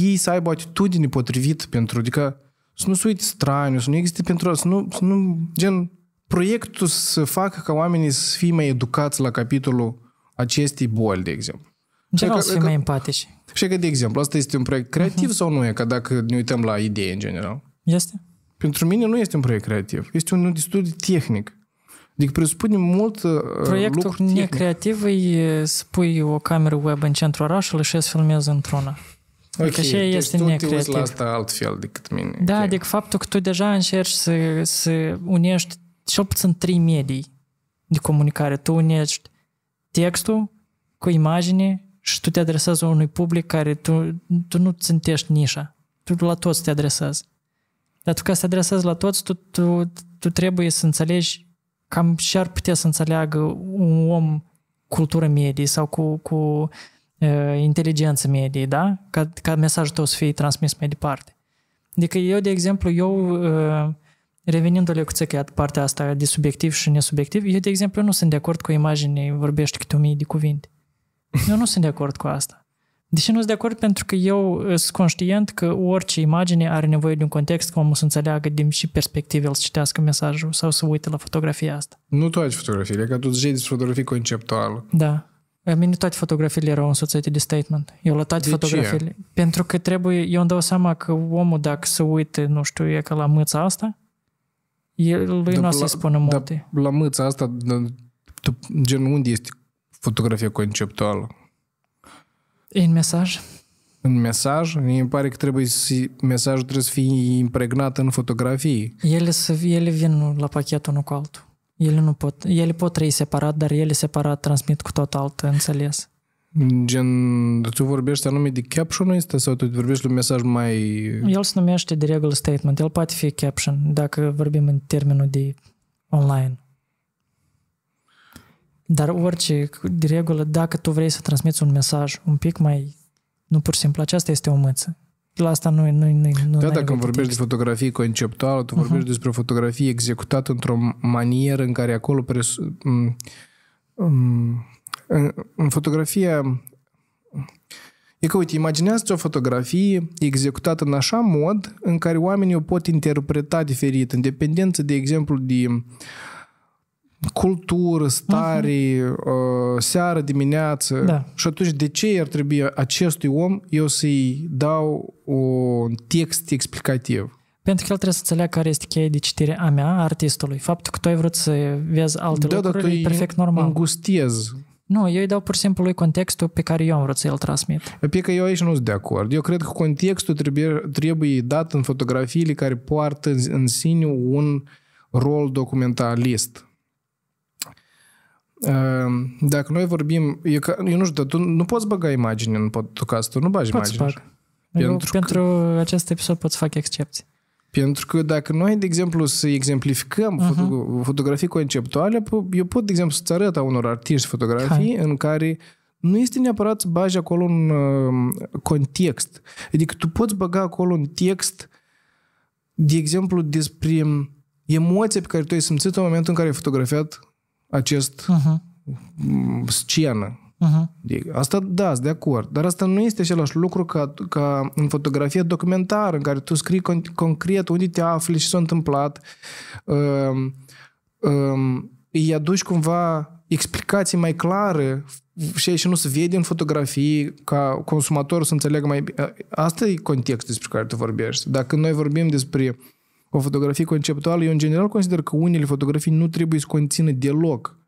ei să aibă atitudine potrivită pentru, adică să nu se uite straniu, să nu existe pentru să nu, să nu, gen, proiectul să facă ca oamenii să fie mai educați la capitolul acestei boli, de exemplu. Ce vreau să fim mai empatici. Și că, de exemplu, asta este un proiect creativ uh-huh. sau nu e? Că dacă ne uităm la idei în general. Este? Pentru mine nu este un proiect creativ. Este un studiu tehnic. Deci presupune mult uh, Proiectul lucru necreativ e să pui o cameră web în centrul orașului și să filmezi într-una. Adică ok, adică și deci este tu necreativ. te la asta altfel decât mine. Da, okay. adică faptul că tu deja încerci să, să unești cel puțin trei medii de comunicare. Tu unești textul cu imagine și tu te adresezi unui public care tu, tu nu țintești nișa. Tu la toți te adresezi. Dar tu ca să adresezi la toți, tu, tu, tu trebuie să înțelegi cam ce ar putea să înțeleagă un om cultură medie sau cu, cu uh, inteligență medie, da? Ca, ca mesajul tău să fie transmis mai departe. Adică eu, de exemplu, eu, uh, revenindu-le cu țăcăiat partea asta de subiectiv și nesubiectiv, eu, de exemplu, nu sunt de acord cu imaginea vorbești câte o mie de cuvinte. Eu nu sunt de acord cu asta. Deși nu sunt de acord pentru că eu uh, sunt conștient că orice imagine are nevoie de un context cum omul să înțeleagă din și perspective, să citească mesajul sau să uite la fotografia asta. Nu toate fotografiile, că tu zici despre fotografii conceptual. Da. A mine toate fotografiile erau însoțite de statement. Eu la toate de fotografiile. Ce? Pentru că trebuie, eu îmi dau seama că omul dacă se uite, nu știu, e ca la mâța asta, el, lui da, nu o să-i spună da, multe. la mâța asta, da, tu, gen unde este fotografia conceptuală? E în mesaj? În mesaj? Mi pare că trebuie să, mesajul trebuie să fie impregnat în fotografii. Ele, să, ele vin la pachet unul cu altul. Ele nu pot, ele pot trăi separat, dar ele separat transmit cu tot altă înțeles. Gen, tu vorbești anume de caption este sau tu vorbești un mesaj mai... El se numește de regulă statement, el poate fi caption, dacă vorbim în termenul de online. Dar orice, de regulă, dacă tu vrei să transmiți un mesaj un pic mai... Nu pur și simplu, aceasta este o mâță. La asta nu nu nu nu. Da, dacă vorbești text. de fotografie conceptuală, tu vorbești uh-huh. despre fotografie executată într-o manieră în care acolo pres, um, um, în, în fotografia E că, uite, imaginează-ți o fotografie executată în așa mod în care oamenii o pot interpreta diferit, în dependență, de exemplu, de cultură, stare, uh-huh. uh, seară, dimineață. Da. Și atunci de ce ar trebui acestui om eu să-i dau un text explicativ? Pentru că el trebuie să înțeleagă care este cheia de citire a mea, a artistului. Faptul că tu ai vrut să vezi alte da, lucruri da, e perfect normal. Îngustez. Nu, eu îi dau pur și simplu lui contextul pe care eu am vrut să îl transmit. Pe că eu aici nu sunt de acord. Eu cred că contextul trebuie, trebuie dat în fotografiile care poartă în, în sine un rol documentalist. Ehm, dacă noi vorbim, eu, eu nu știu, tu nu poți băga imagini în podcast, tu nu bagi imagine imagini. Bag. Pentru, eu, că... pentru acest episod pot să fac excepții. Pentru că dacă noi, de exemplu, să exemplificăm uh-huh. Mhm. foto- fotografii conceptuale, eu pot, de exemplu, să-ți arăt a unor artiști fotografii Hai. în care nu este neapărat să bagi acolo un um, context. Adică tu poți băga acolo un text, de exemplu, despre emoția pe care tu ai simțit-o în momentul în care ai fotografiat acest uh-huh. Mm, scenă. Uh-huh. Asta, da, sunt de acord, dar asta nu este același lucru ca, ca în fotografie documentară, în care tu scrii con- concret unde te afli și s-a întâmplat, um, um, îi aduci cumva explicații mai clare și aici nu se vede în fotografii ca consumatorul să înțeleagă mai bine. Asta e contextul despre care tu vorbești. Dacă noi vorbim despre uh, o fotografie conceptuală, eu în general consider că unele fotografii nu trebuie să conțină deloc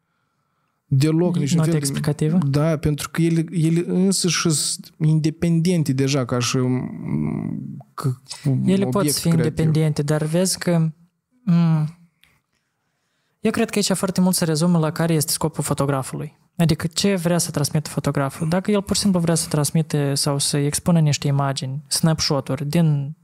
deloc niciun Note fel explicativă? da, pentru că ele, ele însă și independente deja ca și că, Ele pot fi creativ. independente, dar vezi că m- eu cred că aici foarte mult se rezumă la care este scopul fotografului. Adică ce vrea să transmită fotograful. Dacă el pur și simplu vrea să transmite sau să expună niște imagini, snapshot-uri din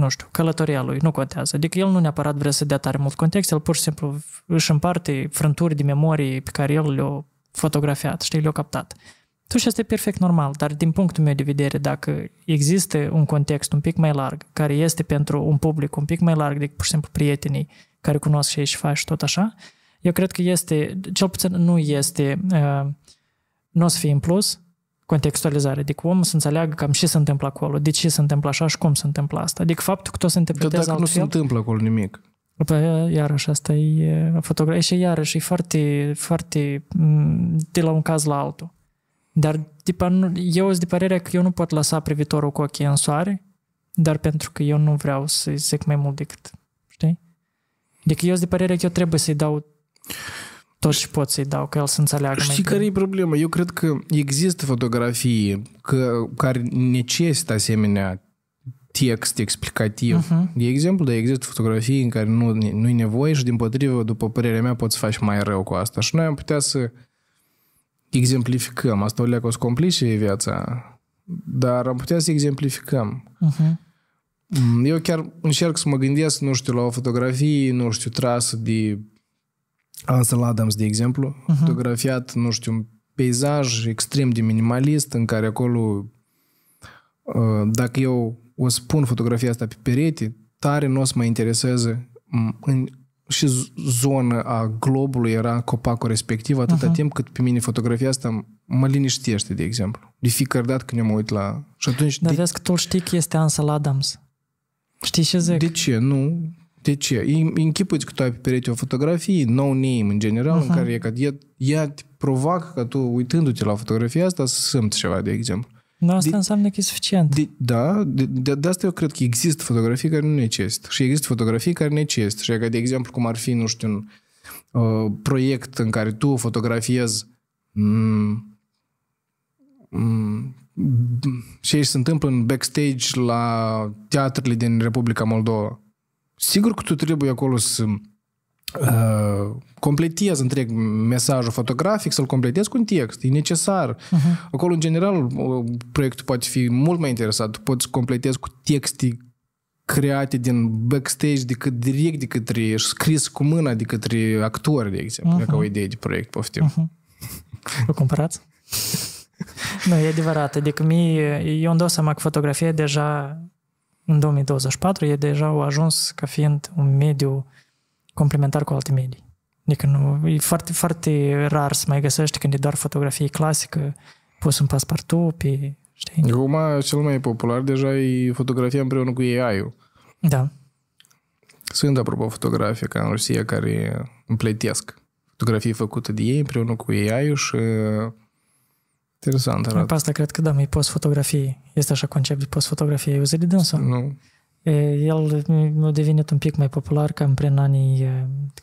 nu știu, călătoria lui, nu contează. Adică el nu neapărat vrea să dea tare mult context, el pur și simplu își împarte frânturi de memorii pe care el le-a fotografiat, știi, le-a captat. Tu și asta e perfect normal, dar din punctul meu de vedere, dacă există un context un pic mai larg, care este pentru un public un pic mai larg decât pur și simplu prietenii care cunosc și ei și faci tot așa, eu cred că este, cel puțin nu este, uh, nu o să fie în plus, contextualizare. Adică omul să înțeleagă cam ce se întâmplă acolo, de ce se întâmplă așa și cum se întâmplă asta. Adică faptul că tu se interpretează Dar dacă altfel, nu se întâmplă acolo nimic. Păi, iarăși, asta e fotografie și iarăși e foarte, foarte de la un caz la altul. Dar tipa, eu sunt de părere că eu nu pot lăsa privitorul cu ochii în soare, dar pentru că eu nu vreau să-i zic mai mult decât, știi? Adică eu sunt de părere că eu trebuie să-i dau tot ce pot să-i dau, că el să înțeleagă Știi care e problema? Eu cred că există fotografii că, care necesită asemenea text explicativ. Uh-huh. De exemplu, dar există fotografii în care nu, nu e nevoie și, din potrivă, după părerea mea, poți să faci mai rău cu asta. Și noi am putea să exemplificăm. Asta o leacă o să complice viața, dar am putea să exemplificăm. Uh-huh. Eu chiar încerc să mă gândesc, nu știu, la o fotografie, nu știu, trasă de Ansel Adams, de exemplu, uh-huh. fotografiat, nu știu, un peisaj extrem de minimalist în care acolo, uh, dacă eu o spun fotografia asta pe perete, tare nu o să mă intereseze în și zona a globului era copacul respectiv atâta uh-huh. timp cât pe mine fotografia asta mă liniștește, de exemplu. De fiecare dată când eu mă uit la... Și atunci... Dar de... vezi că tu știi că este Ansel Adams. Știi ce zic? De ce? Nu. De ce? Închipuți că tu ai pe perete o fotografie, no name în general, uh-huh. în care e ca, ea, ea te provoacă ca tu, uitându-te la fotografia asta, să simți ceva, de exemplu. Dar asta de, înseamnă că e suficient. De, da, de, de, de asta eu cred că există fotografii care nu necesită și există fotografii care necesită. Și e ca, de exemplu, cum ar fi, nu știu, un uh, proiect în care tu fotografiezi mm, mm, ce se întâmplă în backstage la teatrele din Republica Moldova sigur că tu trebuie acolo să uh, completezi întreg mesajul fotografic, să-l completezi cu un text, e necesar. Uh-huh. Acolo, în general, uh, proiectul poate fi mult mai interesat. Tu poți completezi cu texte create din backstage decât direct de către scris cu mâna de către actori, de exemplu, mhm. uh-huh. ca o idee de proiect, poftim. Uh-huh. Mhm. Vă cumpărați? nu, e adevărat. Adică mie, eu îmi dau seama că fotografia deja în 2024 e deja au ajuns ca fiind un mediu complementar cu alte medii. Adică nu, e foarte, foarte rar să mai găsești când e doar fotografie clasică, pus în paspartu, pe... Știi? Acum cel mai popular deja e fotografia împreună cu AI-ul. Da. Sunt, apropo, fotografie ca în Rusia care împletesc fotografii făcute de ei împreună cu AI-ul și Interesant arată. Pe asta cred că da, mai post fotografie. Este așa concept de post fotografie. Ai auzit de dânsul? Nu. El a devenit un pic mai popular cam prin anii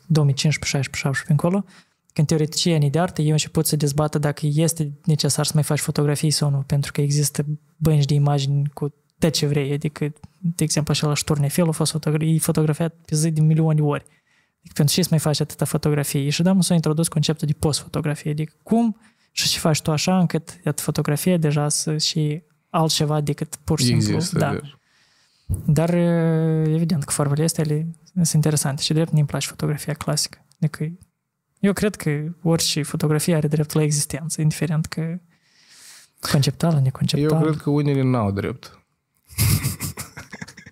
2015, 16, 17 încolo, când teoreticienii de artă ei au început să dezbată dacă este necesar să mai faci fotografii sau nu, pentru că există bănci de imagini cu tot ce vrei, adică, de exemplu, așa la Șturnefel a fost fotografiat, fotografiat pe zi de milioane ori. Adică, pentru ce să mai faci atâta fotografie? Și da, s-a introdus conceptul de post-fotografie, adică cum și ce faci tu așa încât iată, fotografia deja să și altceva decât pur și simplu. Există, da. da. Dar evident că formele astea ele sunt interesante și drept mi-mi place fotografia clasică. Adică eu cred că orice fotografie are drept la existență, indiferent că conceptuală, neconceptuală. Eu cred că unele n-au drept.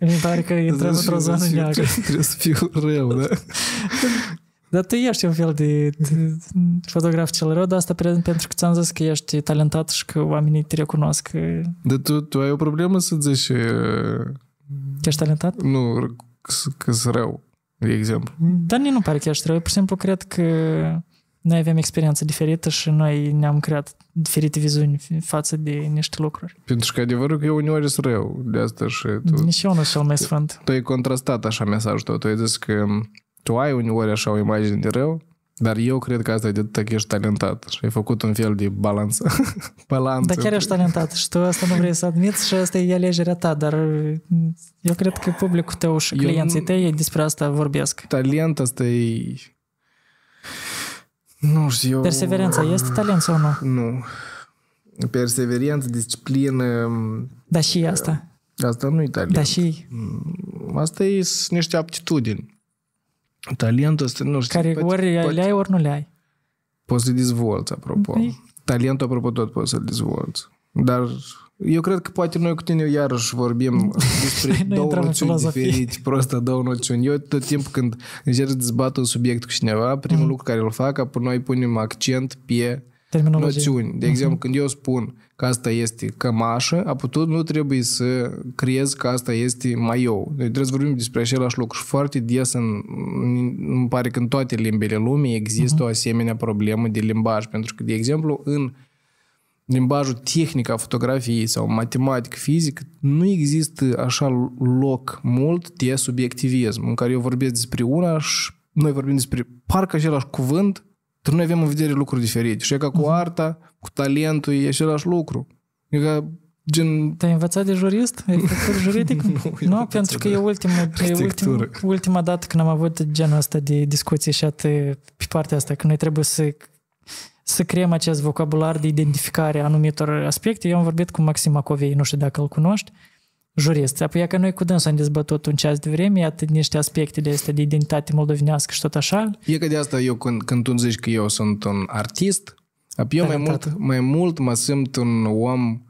Mi pare că intră într-o zonă neagră. Trebuie să fiu rău, da? Dar tu ești un fel de, de fotograf cel rău, dar asta pentru că ți-am zis că ești talentat și că oamenii te recunosc. Dar tu, tu ai o problemă să zici... Uh, că ești talentat? Nu, că sunt rău, de exemplu. Dar nu pare că ești rău. Pur și simplu cred că noi avem experiență diferită și noi ne-am creat diferite viziuni față de niște lucruri. Pentru că adevărul că eu uneori sunt rău de asta și tu... Nici eu nu sunt cel mai sfânt. Tu ai contrastat așa mesajul tău, tu ai zis că tu ai uneori așa o imagine de rău, dar eu cred că asta e de tot, că ești talentat și ai făcut un fel de balanță. balanță. Dar chiar ești talentat și tu asta nu vrei să admiți și asta e alegerea ta, dar eu cred că publicul tău și clienții eu... tăi despre asta vorbesc. Talent asta e... Nu știu, eu... Perseverența este talent sau nu? Nu. Perseverență, disciplină... Da și asta. Asta nu e talent. Da și... Mm, asta e niște aptitudini. Talentul ăsta, nu știu. Care poate, ori poate, le ai, ori nu le ai. Poți să dezvolți, apropo. Păi... Talentul, apropo, tot poți să-l dezvolți. Dar eu cred că poate noi cu tine iarăși vorbim despre două noțiuni diferite, prostă două noțiuni. Eu tot timpul când încerc să dezbat un subiect cu cineva, primul mm. lucru care îl fac, apoi noi punem accent pe noțiuni. De mhm. exemplu, mm-hmm. când eu spun că asta este cămașă, apoi tot nu trebuie să crezi că asta este eu. Deci trebuie să vorbim despre același lucru și foarte des în, îmi pare că în toate limbile lumii există uh-huh. o mhm. asemenea problemă de limbaj, pentru că, de exemplu, în limbajul tehnic a fotografiei sau matematic, fizic, nu există așa loc mult de subiectivism, în care eu vorbesc despre una și noi vorbim despre parcă același cuvânt, dar noi avem în vedere lucruri diferite. Și e ca cu uh-huh. arta, cu talentul, e același lucru. E ca gen... Te-ai învățat de jurist? Arhitectură juridic? nu, nu pentru că e, ultima, e ultima, ultima dată când am avut genul ăsta de discuții și atât pe partea asta, că noi trebuie să să creăm acest vocabular de identificare a anumitor aspecte. Eu am vorbit cu Maxim Macovei, nu știu dacă îl cunoști, jurist. Apoi că noi cu dânsul am dezbătut un ceas de vreme, atât niște aspectele este de identitate moldovinească și tot așa. E că de asta eu când, când tu zici că eu sunt un artist, eu mai mult, mai mult mă simt un om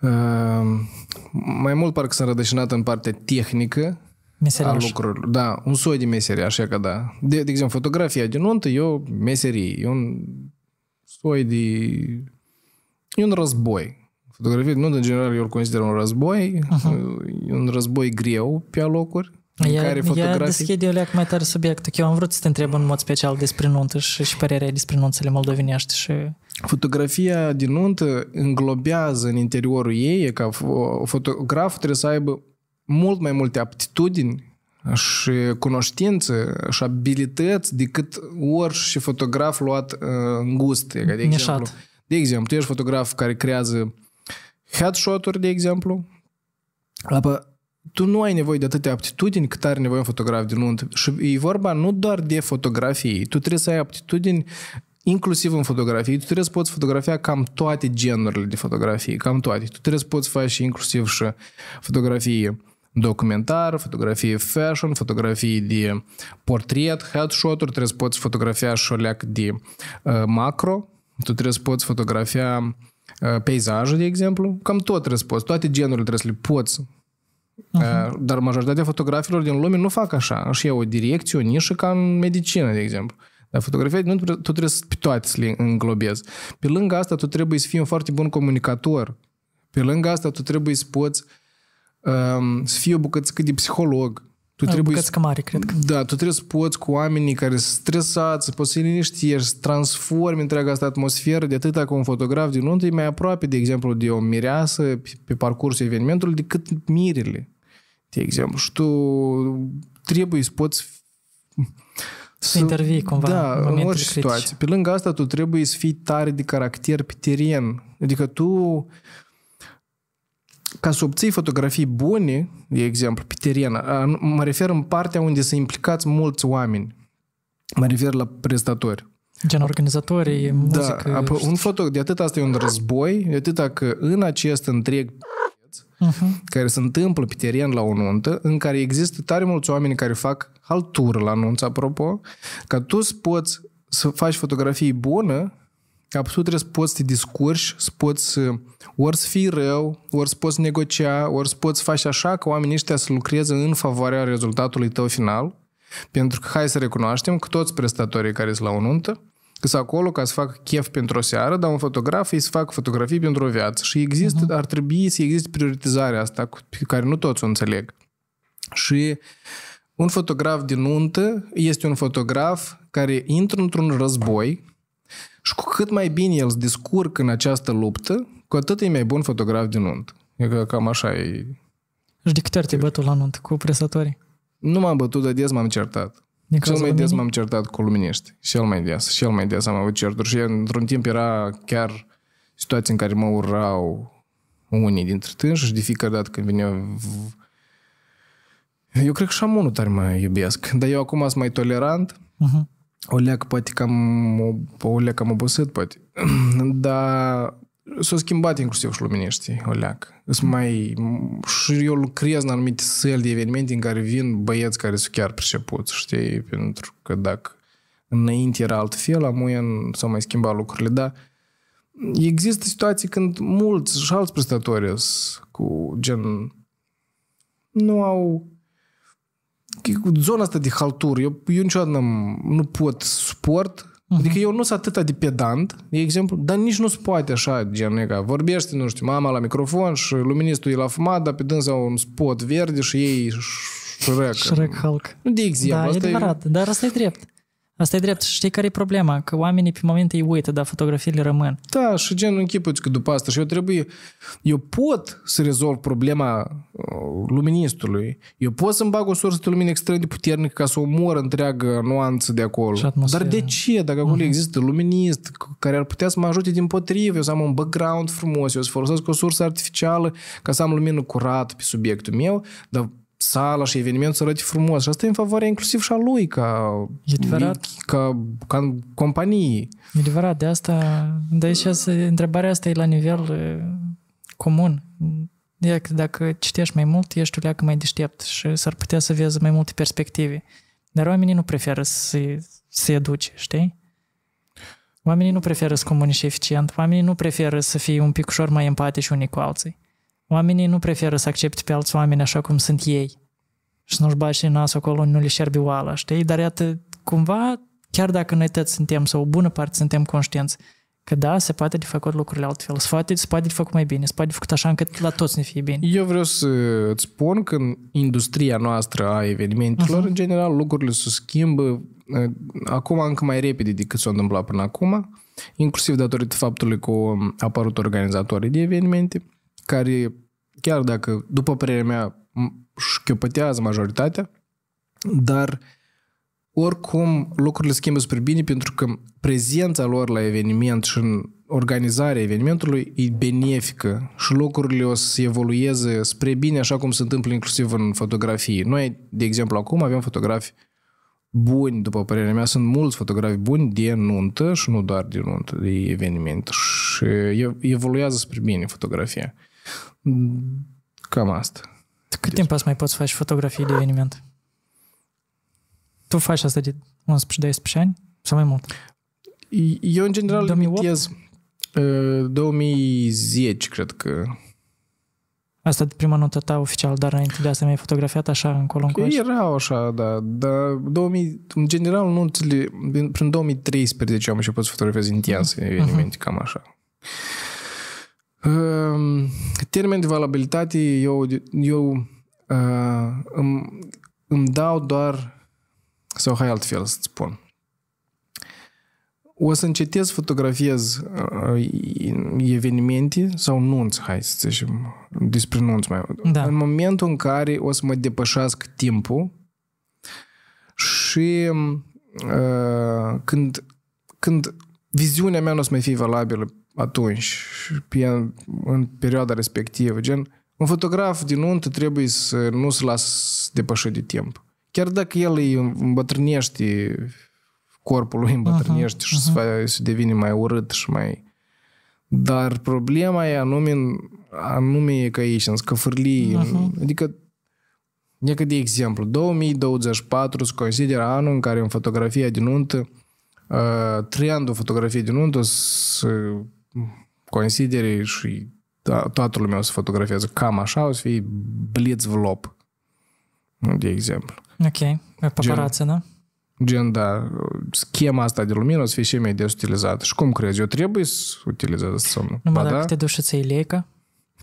Uh, mai mult parcă sunt rădășinat în partea tehnică Meseriaș. a lucrurilor. Da, un soi de meserie, așa că da. De, de exemplu, fotografia din nuntă eu meserie, e un soi de... e un război. Fotografie, nu, în general, eu îl consider un război, uh-huh. un război greu pe alocuri. ea, care fotografii... ea deschide leac mai tare subiectul. Eu am vrut să te întreb în mod special despre nuntă și, și părerea despre nunțele moldovenești. Și... Fotografia din nuntă înglobează în interiorul ei, ca fotograf trebuie să aibă mult mai multe aptitudini și cunoștințe și abilități decât orice fotograf luat uh, în gust. De exemplu, de exemplu, tu ești fotograf care creează headshot-uri, de exemplu. Apă, tu nu ai nevoie de atâtea aptitudini cât are nevoie un fotograf din nuntă. Și e vorba nu doar de fotografii. Tu trebuie să ai aptitudini inclusiv în fotografie. Tu trebuie să poți fotografia cam toate genurile de fotografie, cam toate. Tu trebuie să poți face inclusiv și fotografie documentar, fotografie fashion, fotografie de portret, headshot-uri, trebuie să poți fotografia și o leac de uh, macro, tu trebuie să poți fotografia Uh, peisaje, de exemplu, cam tot poți, Toate genurile trebuie să le poți uh, Uh-huh. Dar majoritatea fotografilor din lume nu fac așa. Își iau o direcție, o nișă, ca în medicină, de exemplu. Dar fotografia, nu, tu trebuie să pe toate să le înglobezi. Pe lângă asta, tu trebuie să fii un foarte bun comunicator. Pe lângă asta, tu trebuie să poți um, să fii o bucățică de psiholog. Tu trebuie să, mare, cred că. Da, tu trebuie să poți cu oamenii care sunt stresați, să poți să-i liniștiești, să transformi întreaga asta atmosferă de atâta cu un fotograf din nuntă e mai aproape, de exemplu, de o mireasă pe parcursul evenimentului decât mirile, de exemplu. Și tu trebuie să poți să intervii cumva da, în, în orice situație. Pe lângă asta, tu trebuie să fii tare de caracter pe teren. Adică tu ca să obții fotografii bune, de exemplu, pe teren, mă refer în partea unde să implicați mulți oameni. Mă refer la prestatori. Gen organizatorii, da, muzică... Da, apă, un foto de atât asta e un război, de atât că în acest întreg uh-huh. care se întâmplă pe teren la o nuntă, în care există tare mulți oameni care fac haltură la nunță, apropo, ca tu să poți să faci fotografii bună ca tu trebuie să poți să te discurci, să poți să, uh, ori să fii rău, ori să poți negocia, ori să poți să faci așa că oamenii ăștia să lucreze în favoarea rezultatului tău final. Pentru că hai să recunoaștem că toți prestatorii care sunt la o nuntă, că sunt acolo ca să facă chef pentru o seară, dar un fotograf ei să facă fotografii pentru o viață. Și există, uh-huh. ar trebui să existe prioritizarea asta, pe care nu toți o înțeleg. Și un fotograf din nuntă este un fotograf care intră într-un război și cu cât mai bine el se descurcă în această luptă, cu atât e mai bun fotograf de nunt. E că cam așa e... Și de câte ori te bătut la nunt cu presătorii? Nu m-am bătut, dar des m-am certat. Din cel mai des m-am certat cu luminiști. Și el mai des, și el mai des am avut certuri. Și într-un timp era chiar situații în care mă urau unii dintre tânși și de fiecare dată când vine eu cred că și unul tare mă iubesc, dar eu acum sunt mai tolerant uh-huh o leac poate cam, o leac cam obosit, poate. Dar s-a schimbat inclusiv și luminești, o leac. Sunt mai... Și eu lucrez în anumite săli de evenimente în care vin băieți care sunt chiar pricepuți, știi? Pentru că dacă înainte era altfel, amuia s-au mai schimbat lucrurile, dar există situații când mulți și alți prestatori cu gen nu au zona asta de haltur, eu, eu niciodată n-am, nu pot suport Uh-huh. Adică eu nu sunt atâta de pedant, de exemplu, dar nici nu se poate așa, gen, ca vorbește, nu știu, mama la microfon și luministul e la fumat, dar pe dânsa un spot verde și ei șrec. Shrek Hulk. Nu de exemplu. Da, asta e adevărat, e... dar asta e drept. Asta e drept. Știi care e problema? Că oamenii pe moment îi uită, dar fotografiile rămân. Da, și gen închipuți că după asta și eu trebuie... Eu pot să rezolv problema uh, luministului. Eu pot să-mi bag o sursă de lumină extrem de puternică ca să omor întreagă nuanță de acolo. Dar de ce? Dacă acolo uh-huh. există luminist care ar putea să mă ajute din potrivă, eu să am un background frumos, eu să folosesc o sursă artificială ca să am lumină curată pe subiectul meu, dar sala și evenimentul să arate frumos. Și asta e în favoarea inclusiv și a lui ca, e adevărat. ca, ca companie. E adevărat, de asta, de aici întrebarea asta e la nivel comun. E dacă citești mai mult, ești uleacă mai deștept și s-ar putea să vezi mai multe perspective. Dar oamenii nu preferă să se educe, știi? Oamenii nu preferă să comunice eficient, oamenii nu preferă să fie un pic ușor mai empatici unii cu alții. Oamenii nu preferă să accepte pe alți oameni așa cum sunt ei și nu-și bași nasul acolo, nu le șerbi oala, știi? Dar iată, cumva, chiar dacă noi toți suntem, sau o bună parte suntem conștienți, că da, se poate de făcut lucrurile altfel, se poate, se poate de făcut mai bine, se poate de făcut așa încât la toți ne fie bine. Eu vreau să îți spun că în industria noastră a evenimentelor, uh-huh. în general, lucrurile se schimbă acum încă mai repede decât s-a întâmplat până acum, inclusiv datorită faptului că au apărut organizatorii de evenimente care, chiar dacă, după părerea mea, șchiopătează majoritatea, dar oricum lucrurile schimbă spre bine pentru că prezența lor la eveniment și în organizarea evenimentului e benefică și lucrurile o să evolueze spre bine așa cum se întâmplă inclusiv în fotografii. Noi, de exemplu, acum avem fotografi buni, după părerea mea, sunt mulți fotografi buni de nuntă și nu doar de nuntă, de eveniment și evoluează spre bine fotografia. Cam asta. Cât timp ați mai poți face fotografii de eveniment? Tu faci asta de 11-12 ani? Sau mai mult? Eu, în general, 2008? limitez 2010, cred că. Asta de prima notă ta oficial, dar înainte de asta mi-ai fotografiat așa încolo încoace? Era așa, da, dar 2000, în general nu prin 2013 am început să fotografiez intens mm-hmm. evenimente, cam așa. Ehm, termen de valabilitate, eu, eu eh, îmi, îmi dau doar, sau hai altfel să spun, o să încetez fotografiez eh, evenimente sau nunți, hai să zicem, despre nunți mai da. În momentul în care o să mă depășească timpul și uh, când, când viziunea mea nu o să mai fie valabilă atunci, pian, în perioada respectivă. Gen, un fotograf din nuntă trebuie să nu se las depășit de timp. Chiar dacă el îi îmbătrânește corpul lui îmbătrânește uh-huh, și uh-huh. Se, se devine mai urât și mai... Dar problema e anume, anume e că aici, în scăfârlii, uh-huh. adică Necă de exemplu, 2024 se consideră anul în care în fotografia din nuntă, trendul fotografiei din nuntă se consideri și toată lumea o să fotografiază cam așa, o să fie blitz vlog, de exemplu. Ok, paparață, da? Gen, da, schema asta de lumină o să fie și mai des utilizată. Și cum crezi, eu trebuie să utilizez somnul? Numai ba, dacă da? te duci da, să leica?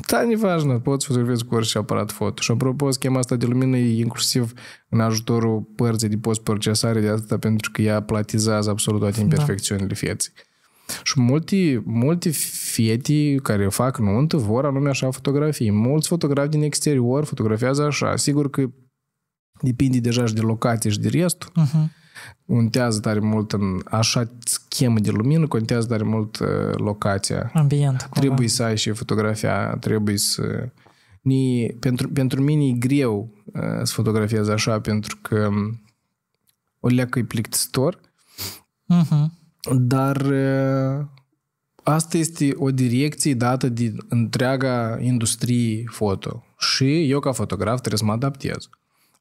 Da, ne важно, poți fotografiezi cu orice aparat foto. Și apropo, schema asta de lumină e inclusiv în ajutorul părții de post-procesare de asta, pentru că ea platizează absolut toate da. imperfecțiunile da. vieții. Și multi, multi fieti care fac nuntă vor anume așa fotografii. Mulți fotografi din exterior fotografiază așa. Sigur că depinde deja și de locație și de restul. Uh-huh. Mhm. Untează tare mult în așa schemă de lumină, contează tare mult uh, locația. Ambient. Cumva. Trebuie să ai și fotografia, trebuie să... Ni, pentru, pentru mine e greu uh, să fotografiez așa, pentru că o leacă e plictisitor. Uh-huh. Dar ă, asta este o direcție dată din întreaga industrie foto. Și eu ca fotograf trebuie să mă adaptez.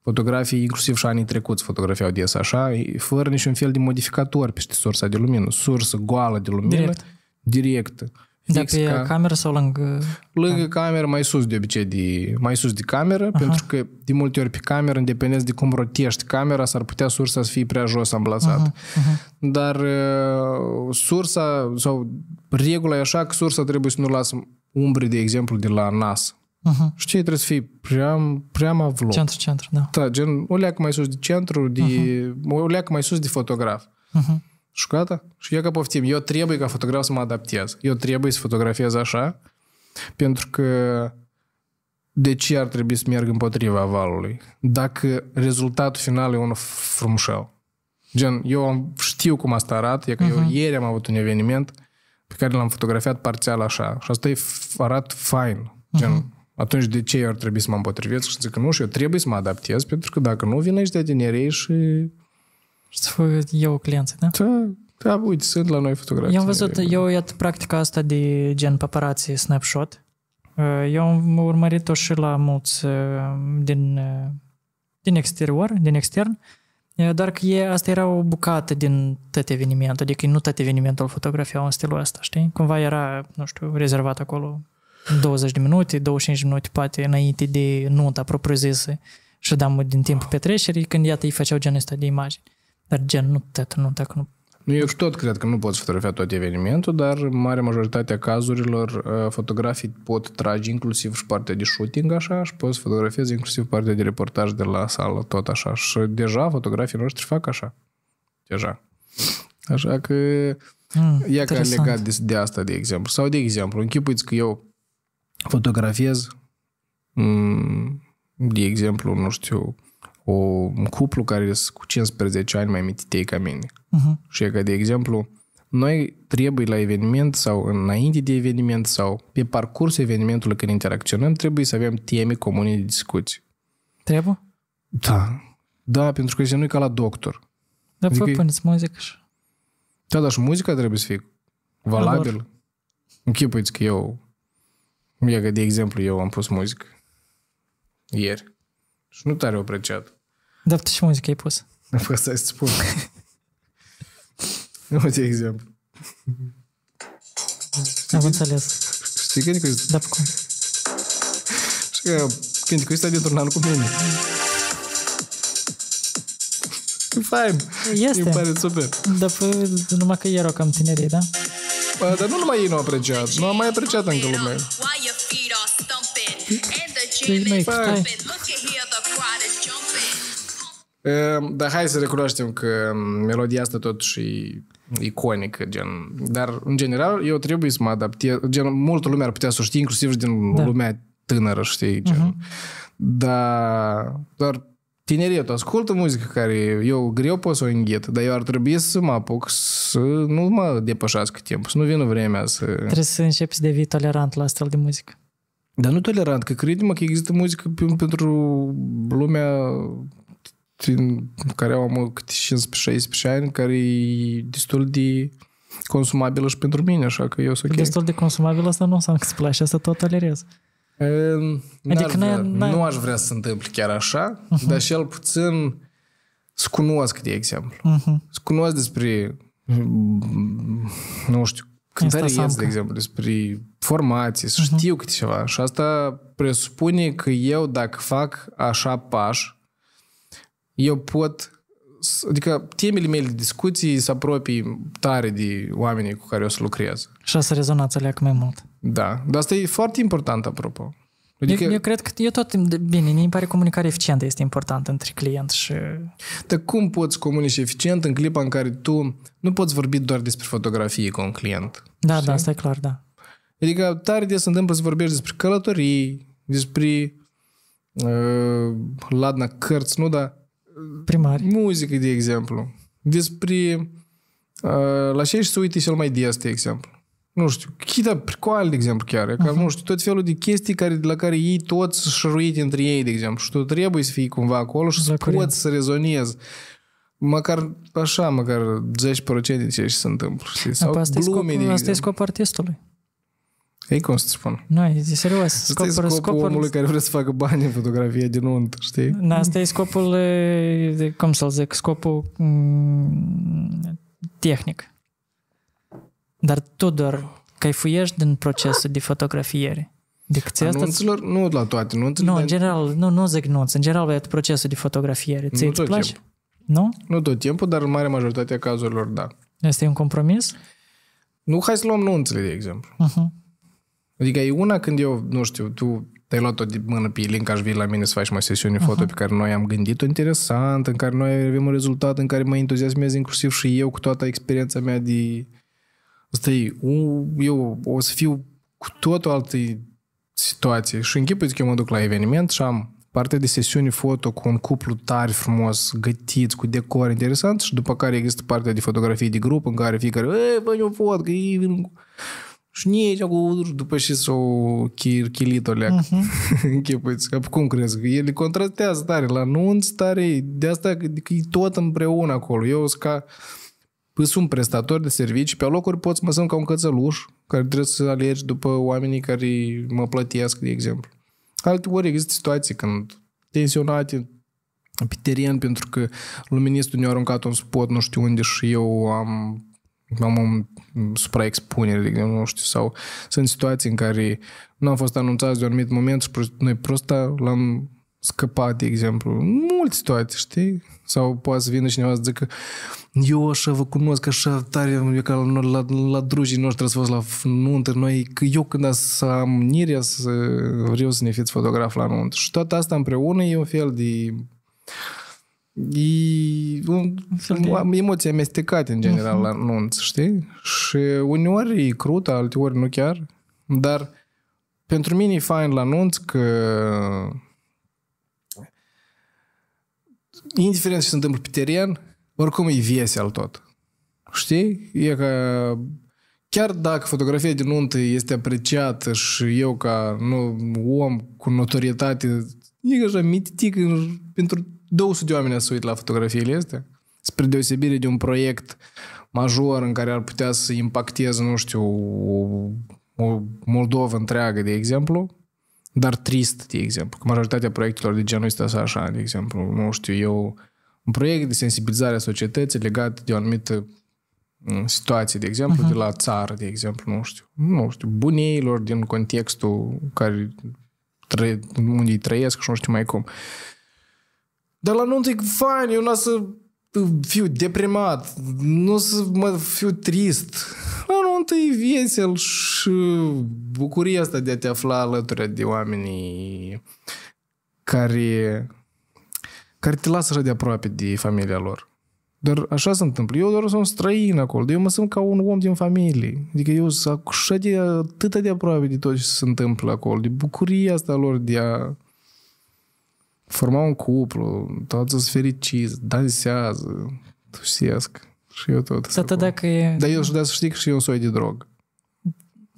Fotografii, inclusiv și anii trecuți, fotografiau des așa, fără niciun fel de modificator peste sursa de lumină. Sursă goală de lumină, direct. direct dar pe cameră sau lângă... Lângă cameră, mai sus de obicei, de, mai sus de cameră, Aha. pentru că de multe ori pe cameră, în dependență de cum rotești camera, s-ar putea sursa să fie prea jos amplasată. Uh-huh. Uh-huh. Dar uh, sursa sau regula e așa că sursa trebuie să nu lasă umbre, de exemplu, de la nas. Uh-huh. Știi, trebuie să fii prea, prea avlop. Centru, centru, da. Da, gen, o leacă mai sus de centru, de, uh-huh. o leacă mai sus de fotograf. Uh-huh. Și gata. Și eu ca poftim. Eu trebuie ca fotograf să mă adaptez. Eu trebuie să fotografiez așa, pentru că de ce ar trebui să merg împotriva valului? Dacă rezultatul final e unul frumușel. Gen, eu am, știu cum asta arată, e că uh-huh. eu ieri am avut un eveniment pe care l-am fotografiat parțial așa. Și asta e arat fain. Gen, uh-huh. atunci de ce eu ar trebui să mă împotrivesc? Și zic că nu, și eu trebuie să mă adaptez, pentru că dacă nu, vin de tinerei și să eu clienții, da? Da, da, uite, sunt la noi fotografii. Eu am văzut, eu iat practica asta de gen paparații snapshot. Uh, eu am urmărit-o și la mulți uh, din, uh, din exterior, din extern, doar că e, asta era o bucată din tot evenimentul, adică nu tot evenimentul fotografiau în stilul ăsta, știi? Cumva era, nu știu, rezervat acolo 20 de minute, 25 de minute, poate înainte de nunta propriu-zisă și dăm din timpul petrecerii, când iată îi făceau genul ăsta de imagini. Dar gen, nu, te, nu, dacă nu nu, eu și tot cred că nu poți fotografia tot evenimentul, dar mare majoritatea cazurilor uh, fotografii pot trage inclusiv și partea de shooting așa și poți fotografiezi inclusiv partea de reportaj de la sală, tot așa. Și deja fotografii noștri fac așa. Deja. Așa că mm, e ca legat de, de asta, de exemplu. Sau de exemplu, închipuiți că eu fotografiez m- mm, de exemplu, nu știu, o, un cuplu care sunt cu 15 ani mai mititei ca mine. Uh-huh. Și e că, de exemplu, noi trebuie la eveniment sau înainte de eveniment sau pe parcursul evenimentului când interacționăm, trebuie să avem teme comune de discuții. Trebuie? Da. Da, pentru că nu e ca la doctor. Da, adică păi, puneți muzică și... Da, dar și muzica trebuie să fie valabil. Închipuiți că eu... Ia că, de exemplu, eu am pus muzică ieri. Și nu tare o apreciat. Dar tu ce muzică ai pus? Fă să spun. Uite exemplu. Am înțeles. Știi când e Da, pe cum? Și că când cu ăsta dintr-un an cu mine. Fain. Este. Îmi pare super. Dar numai că erau cam tinerii, da? Bă, dar nu numai ei nu au apreciat. Nu am mai apreciat încă lumea. Deci, mai, Ehm, dar hai să recunoaștem că mm, melodia asta totuși e iconică, gen. Dar, în general, eu trebuie să mă adaptez. Gen, multă lume ar putea să o știe, inclusiv din da. lumea tânără, știi, gen. Uh-huh. Mhm. Dar, doar tu ascultă muzică care eu greu pot să o înghet, dar eu ar trebui să mă apuc să nu mă depășească timpul, să nu vină vremea să... Trebuie să începi să devii tolerant la astfel de muzică. Dar nu tolerant, că credem că există muzică pentru lumea care au am câte 15-16 ani, care e destul de consumabilă și pentru mine, așa că eu sunt ok. Destul de consumabilă asta nu înseamnă că îți place, asta tot tolerez. E, adică vrea, nu aș vrea să se întâmple chiar așa, uh-huh. dar cel puțin să cunosc, de exemplu. Uh-huh. Să cunosc despre, nu știu, cântăreți, de exemplu, despre formații, să uh-huh. știu câte ceva. Și asta presupune că eu, dacă fac așa pași, eu pot, adică temele mele de discuții se apropii tare de oamenii cu care o să lucrez. Și să rezonați alea mai mult. Da, dar asta e foarte important, apropo. Adică... Eu, eu cred că eu tot, bine, mi pare comunicare eficientă este importantă între client și... Dar cum poți comunica eficient în clipa în care tu nu poți vorbi doar despre fotografie cu un client? Da, da știi? da, asta e clar, da. Adică tare de se întâmplă să vorbești despre călătorii, despre uh, ladna cărți, nu, dar primari. Muzică, de exemplu. Despre... Uh, la ce să uite cel mai des, de exemplu. Nu știu, chita pricoal, de exemplu, chiar. uh-huh. nu știu, tot felul de chestii care, de la care ei toți șăruit între ei, de exemplu. Și tu trebuie să fii cumva acolo și să poți să rezonezi măcar așa, măcar 10% din ce se întâmplă. Știi? Sau asta glume, e scop, de Asta e scopul artistului. Știi cum să-ți spun? Nu, e serios. Scopul, asta e scopul, scopul omului care vrea să facă bani în fotografie din unt, știi? Da, asta e scopul, cum să-l zic, scopul mm, tehnic. Dar tu doar caifuiești din procesul de fotografiere. Deci ți asta... nu la toate nunțile. Nu, în general, nu, nu zic nunți, în general e procesul de fotografiere. Ți tot place? Timp. Nu? Nu tot timpul, dar în mare majoritatea cazurilor, da. Este un compromis? Nu, hai să luăm nunțele, de exemplu. Uh-huh. Adică e una când eu, nu știu, tu te-ai luat-o de mână pe link, aș vii la mine să faci mai sesiune uh-huh. foto pe care noi am gândit-o interesant, în care noi avem un rezultat în care mă entuziasmez inclusiv și eu cu toată experiența mea de... asta Stai, eu o să fiu cu totul altă situație și închipuiți că eu mă duc la eveniment și am parte de sesiuni foto cu un cuplu tare frumos, gătiți, cu decor interesant și după care există partea de fotografii de grup în care fiecare, ei, bă, eu fot, că și cu acum, după ce s o chirchilit o leac. Mhm. Uh-huh. Închipuiți, cum crezi? Ele contrastează tare la nunți tare, de asta că e tot împreună acolo. Eu sunt ca sunt prestatori de servicii, pe locuri pot să mă sunt ca un cățeluș, care trebuie să alergi după oamenii care mă plătesc, de exemplu. Alte ori există situații când tensionate pe teren pentru că luministul ne-a aruncat un spot nu știu unde și eu am mamă, supraexpunere, de exemplu, nu știu, sau sunt situații în care nu am fost anunțați de un anumit moment și noi prosta l-am scăpat, de exemplu. Multe situații, știi? Sau poate să vină cineva să zică eu așa vă cunosc, așa tare, eu ca la, la, la drujii noștri ați fost la nuntă, noi, că eu când să am nirea să vreau să ne fiți fotograf la nuntă. Și toată asta împreună e un fel de E un, de... emoții amestecate, în mhm. general, uh-huh. la anunț, știi? Și uneori e crută, alteori nu chiar, dar pentru mine e fain la anunț că indiferent ce se întâmplă pe teren, oricum e vesel tot. Știi? E că chiar dacă fotografia de nuntă este apreciată și eu ca nu, om cu notorietate, e așa mititic pentru 200 de oameni au la fotografiile este. spre deosebire de un proiect major în care ar putea să impacteze, nu știu, o, o Moldova întreagă, de exemplu, dar trist, de exemplu, că majoritatea proiectelor de genul ăsta sunt așa, de exemplu, nu știu, eu, un proiect de sensibilizare a societății legat de o anumită mm, situație, de exemplu, uh-huh. de mhm. la țară, de exemplu, nu știu, nu știu, buneilor din contextul care tră- unde îi trăiesc și nu știu mai cum. Uh, dar la nuntă e fain, eu nu o să fiu deprimat, nu o să mă fiu trist. La nuntă e vesel și bucuria asta de a te afla alături de oamenii care, care te lasă așa de aproape de familia lor. Dar așa se întâmplă. Eu doar sunt străin acolo, dar eu mă sunt ca un om din familie. Adică eu sunt așa de atât de aproape de tot ce se întâmplă acolo, de bucuria asta lor de a forma un cuplu, toți sunt fericiți, dansează, tușesc și eu tot. Tata, dacă e... Dar eu, da, să știi că și eu un soi de drog.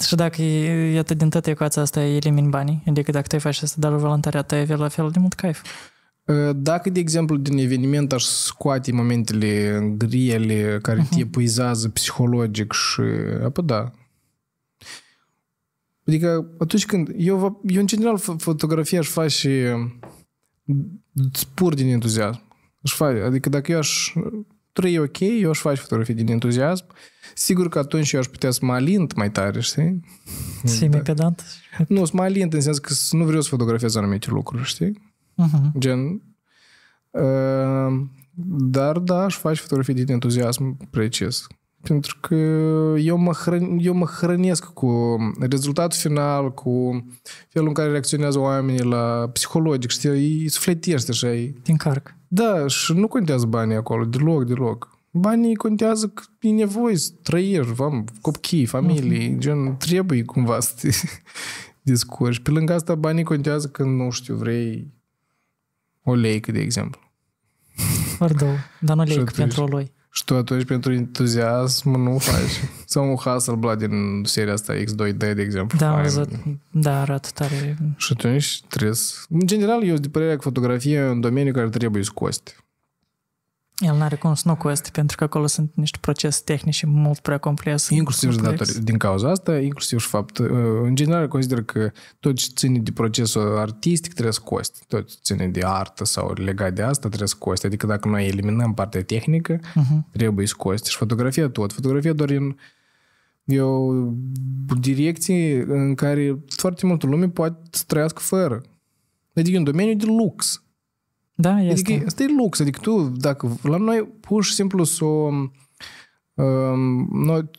Și dacă, iată, din toată ecuația asta elimini banii, adică dacă tu ai face asta, dar voluntariat, ai avea la fel de mult caif. Ă, dacă, de exemplu, din eveniment aș scoate momentele grele care uh-huh. te epuizează psihologic și... Apă da. Adică atunci când... Eu, eu în general fotografie aș face pur din entuziasm. adică dacă eu aș trăi ok, eu aș face fotografii din entuziasm. Sigur că atunci eu aș putea să mă alint mai tare, știi? Să mai da. pedant? Nu, să mă alint în sens că nu vreau să fotografiez anumite lucruri, știi? Uh-huh. Gen... Uh, dar da, aș face fotografii din entuziasm precis. Pentru că eu mă, hrăn, eu mă hrănesc cu rezultatul final, cu felul în care reacționează oamenii la psihologic, știi, îi sufletește așa. Îi... Din carc. Da, și nu contează banii acolo, deloc, deloc. Banii contează că e nevoie să trăiești, am copii, familie, mm-hmm. gen, trebuie cumva să te discurci. Pe lângă asta, banii contează când, nu știu, vrei o leică, de exemplu. Ori două, dar nu leică pentru o loi. Și tu atunci pentru entuziasm nu faci. Sau un Hasselblad din seria asta X2D, de exemplu. Da, am Da, arată tare. Și atunci trebuie să... În general, eu sunt de părerea că fotografie e un domeniu care trebuie scost. El n-are cum să nu coste, pentru că acolo sunt niște procese tehnice mult prea complexe. Inclusiv datori, din cauza asta, inclusiv și fapt, uh, în general consider că tot ce ține de procesul artistic trebuie să coste. Tot ce ține de artă sau legat de asta trebuie să coste. Adică dacă noi eliminăm partea tehnică, uh-huh. trebuie să coste. Și fotografia tot. Fotografia doar în e o direcție în care foarte multă lume poate să trăiască fără. Adică e un domeniu de lux. Da, este. Adică asta e lux. Adică tu, dacă la noi pur și simplu s-o... Um, noi,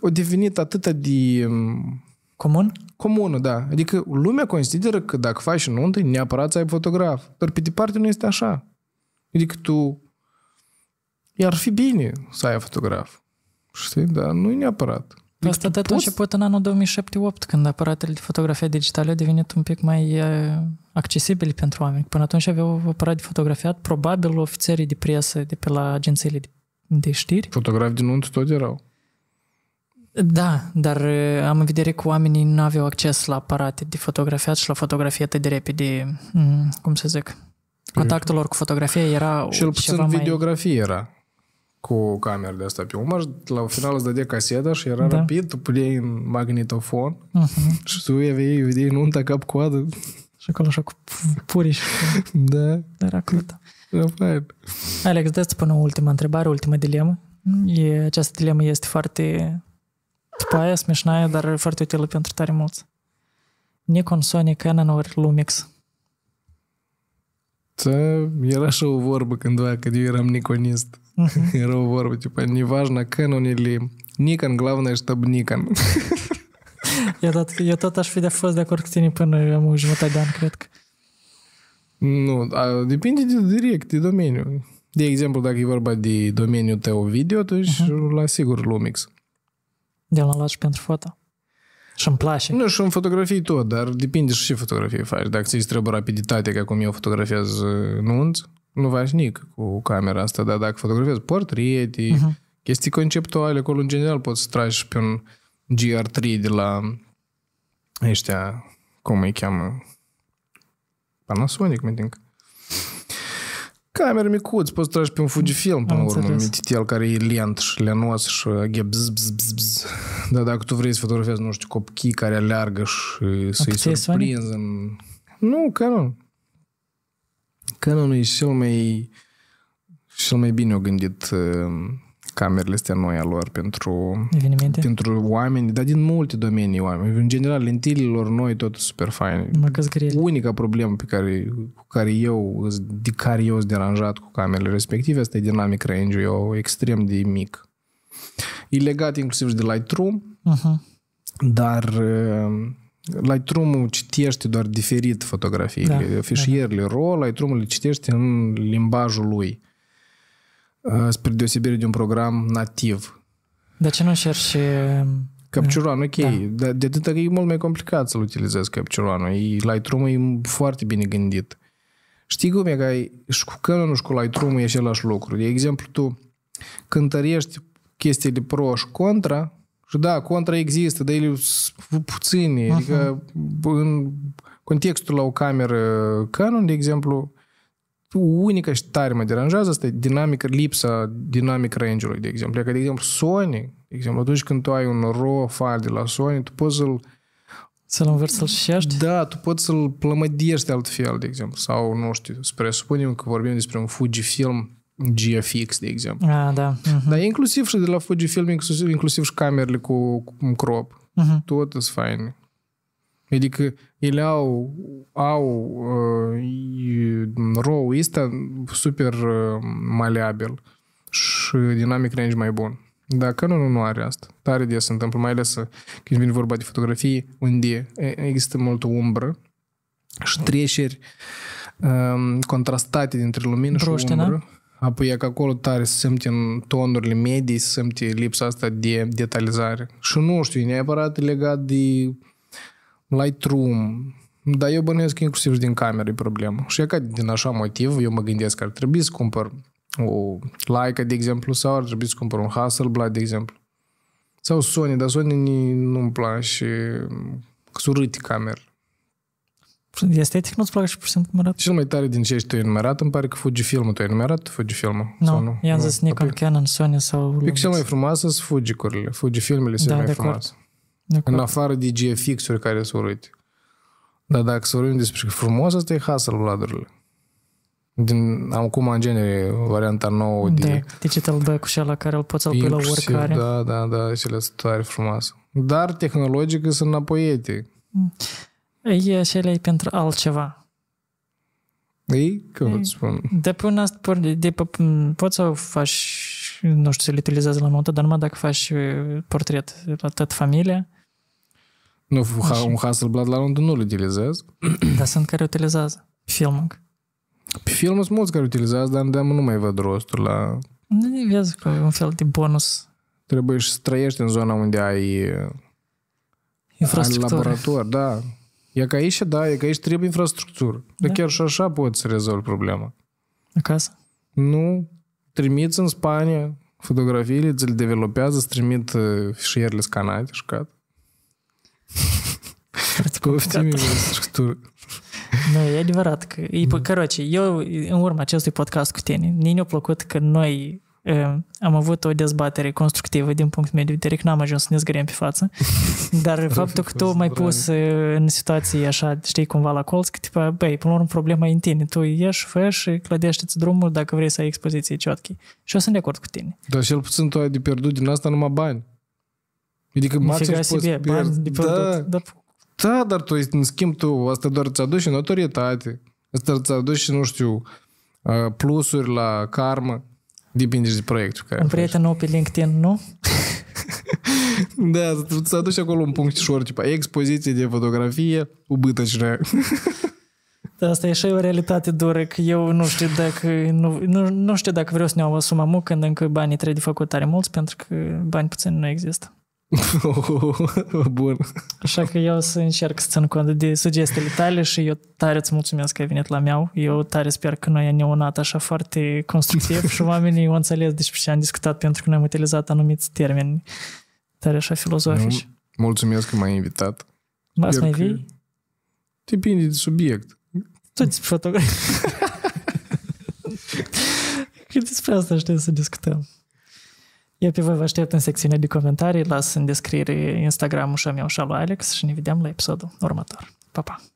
o devenit atât de... comun um, Comun? Comună, da. Adică lumea consideră că dacă faci unde, neapărat să ai fotograf. Dar pe departe nu este așa. Adică tu... i-ar fi bine să ai fotograf. Știi? Dar nu e neapărat. Asta de atunci început în anul 2007-2008, când aparatele de fotografie digitale au devenit un pic mai accesibile pentru oameni. Până atunci aveau aparat de fotografiat, probabil ofițerii de presă de pe la agențiile de, de știri. Fotografi din unde tot erau. Da, dar am în vedere că oamenii nu aveau acces la aparate de fotografiat și la fotografie atât de repede, cum să zic, păi- contactul lor cu fotografia era Cel puțin ceva mai... videografie era cu camera de asta pe umăr la final îți dădea caseta și era da. rapid, tu puneai în magnetofon uh-huh. și tu vedeai, vedeai nunta cap-coadă. Și acolo așa cu puriș. da. Era crută. Alex, dă până ultima întrebare, ultima dilemă. E, această dilemă este foarte tupă aia, smișnaia, dar foarte utilă pentru tare mulți. Nikon, Sony, Canon ori Lumix? Era așa o vorbă cândva, că eu eram niconist. Uh-huh. Era o vorbă, tipa, неважно, Canon или Nikon, главное, чтобы Nikon. eu, tot, eu tot aș fi de fost de acord cu tine până am o jumătate de an, cred că. Nu, a, depinde de direct, de domeniu. De exemplu, dacă e vorba de domeniul tău video, atunci uh-huh. Mhm. la sigur Lumix. De la lași pentru foto. Și îmi place. Nu, și în fotografii tot, dar depinde și ce fotografii faci. Dacă ți trebuie rapiditate, ca cum eu fotografiez uh, nunți, nu faci nic cu camera asta, dar dacă fotografiez portrete, uh-huh. chestii conceptuale, acolo în general poți să tragi pe un GR3 de la ăștia, cum îi cheamă, Panasonic, mă think. Camera micuț, poți să tragi pe un Fujifilm, până la urmă, un mititel care e lent și lenos și aghe bzz. bzz, bzz, bzz. Dar dacă tu vrei să fotografiezi, nu știu, copchi care aleargă și să-i surprinzi în... Nu, Canon. nu e cel mai, cel mai bine o gândit uh, camerele astea noi a lor pentru, Evenimente? pentru oameni, dar din multe domenii oameni. În general, lentilelor noi tot super fine. Unica problemă pe care, cu care eu, de care eu sunt deranjat cu camerele respective, asta e dinamic range eu extrem de mic. E legat inclusiv și de Lightroom, uh-huh. dar uh, Lightroom-ul citește doar diferit fotografiile, da, fișierele da, da. RAW, Lightroom-ul le citește în limbajul lui. Uh, spre deosebire de un program nativ. De ce nu cerci um, Capture One, da. ok, da. dar de atât că e mult mai complicat să-l utilizezi Capture One. Lightroom e foarte bine gândit. Știi cum e că ai, și cu Canon și cu Lightroom e același lucru. De exemplu, tu cântărești chestiile pro și contra și da, contra există, dar ele sunt puține. Uh-huh. Adică în contextul la o cameră Canon, de exemplu, unica și tare mă deranjează asta e lipsa dinamic range-ului, de exemplu. Adică, de exemplu, Sony, de exemplu, atunci când tu ai un RAW file de la Sony, tu poți să-l să-l învârți, să-l șești? Da, tu poți să-l plămădești altfel, de exemplu. Sau, nu știu, spre supunem că vorbim despre un Fujifilm GFX, de exemplu. Ah, da. Uh-huh. Dar inclusiv și de la Fujifilm, inclusiv, inclusiv și camerele cu, cu crop. Uh-huh. Tot e fain. Adică ele au, au uh, row ăsta super uh, maleabil și dinamic range mai bun. Dacă nu, nu are asta. Tare de se întâmplă, mai ales uh, când vine vorba de fotografie, unde există multă umbră și treșeri um, contrastate dintre lumină Broștena. și umbră. Da? Apoi e că acolo tare se simte în tonurile medii, se simte lipsa asta de detalizare. Și nu știu, e neapărat legat de Lightroom, dar eu bănuiesc inclusiv și din cameră e problemă. Și e ca din așa motiv, eu mă gândesc că ar trebui să cumpăr o Leica, de exemplu, sau ar trebui să cumpăr un Hasselblad, de exemplu. Sau Sony, dar Sony nu-mi place că sunt urâte camerele. Estetic nu-ți place pur și simplu numărat? Cel mai tare din ce ești tu enumerat, îmi pare că filmul. tu ai enumerat filmul? No, nu, i-am zis Nikon, Canon, Sony sau... Pe cel mai frumoasă sunt Fujicurile, filmele sunt da, mai frumoase. În afară de GFX-uri care sunt urâte. Dar dacă să vorbim despre frumos, asta e hustle ladurile. Din, cum în genere, varianta nouă da, de... Da, digital back și la care îl poți să-l pui la oricare. Da, da, da, și le sunt tare frumoase. Dar tehnologic sunt înapoiete. Mm. E și ele pentru altceva. Ei, cum vă spun? De până asta, de, pe, poți să faci, nu știu, să-l utilizezi la notă, dar numai dacă faci uh, portret la toată familia, nu, Așa. un Hasselblad la Londra nu-l utilizez. Dar sunt care utilizează. Filming. Pe film sunt mulți care utilizează, dar, îndeamnă nu mai văd rostul la... Nu vezi că e un fel de bonus. Trebuie să trăiești în zona unde ai... Uh, infrastructură. Ai laborator, da. E că aici, da, e că aici trebuie infrastructură. Da. Dar chiar și așa poți să rezolvi problema. Acasă? Nu. Trimiți în Spania fotografiile, ți le developează, îți trimit fișierile uh, scanate și Poftimii structură. Noi e adevărat. Că, e, mm. Căroce, eu în urma acestui podcast cu tine, mi a plăcut că noi am avut o dezbatere constructivă din punct mediu, de vedere, că n-am ajuns să ne zgâriem pe față, dar faptul că tu m-ai pus în situații așa, știi, cumva la colț, că tipa, băi, până la urmă problema e în tine, tu ieși, făiești și clădește-ți drumul dacă vrei să ai expoziție ciotchi. Și eu sunt de acord cu tine. Dar cel puțin tu ai de pierdut din asta numai bani. Adică Nifega poți bani da, Da. da, dar tu, în schimb, tu asta doar îți aduci în autoritate. Asta îți aduci, nu știu, plusuri la karma, Depinde de proiectul care Un prieten nou pe LinkedIn, nu? da, să aduci acolo un punct punctișor, tipa expoziție de fotografie, ubâtăcină. Da, asta e și o realitate dură, că eu nu știu dacă, nu, nu, nu știu dacă vreau să ne asum mult când încă banii trebuie de făcut tare mulți, pentru că bani puțin nu există. Bun. Așa că eu să încerc să țin cont de sugestiile tale și eu tare îți mulțumesc că ai venit la meu. Eu tare sper că noi am neunat așa foarte constructiv și oamenii au înțeles despre ce am discutat pentru că noi am utilizat anumiți termeni tare așa filozofici. Eu mulțumesc că m-ai invitat. Ba, să mai vii? Depinde de subiect. Tu ți fotografi. Cât despre asta știu să discutăm. Eu pe voi vă aștept în secțiunea de comentarii, las în descriere Instagram-ul și a meu și al lui Alex și ne vedem la episodul următor. Pa, pa!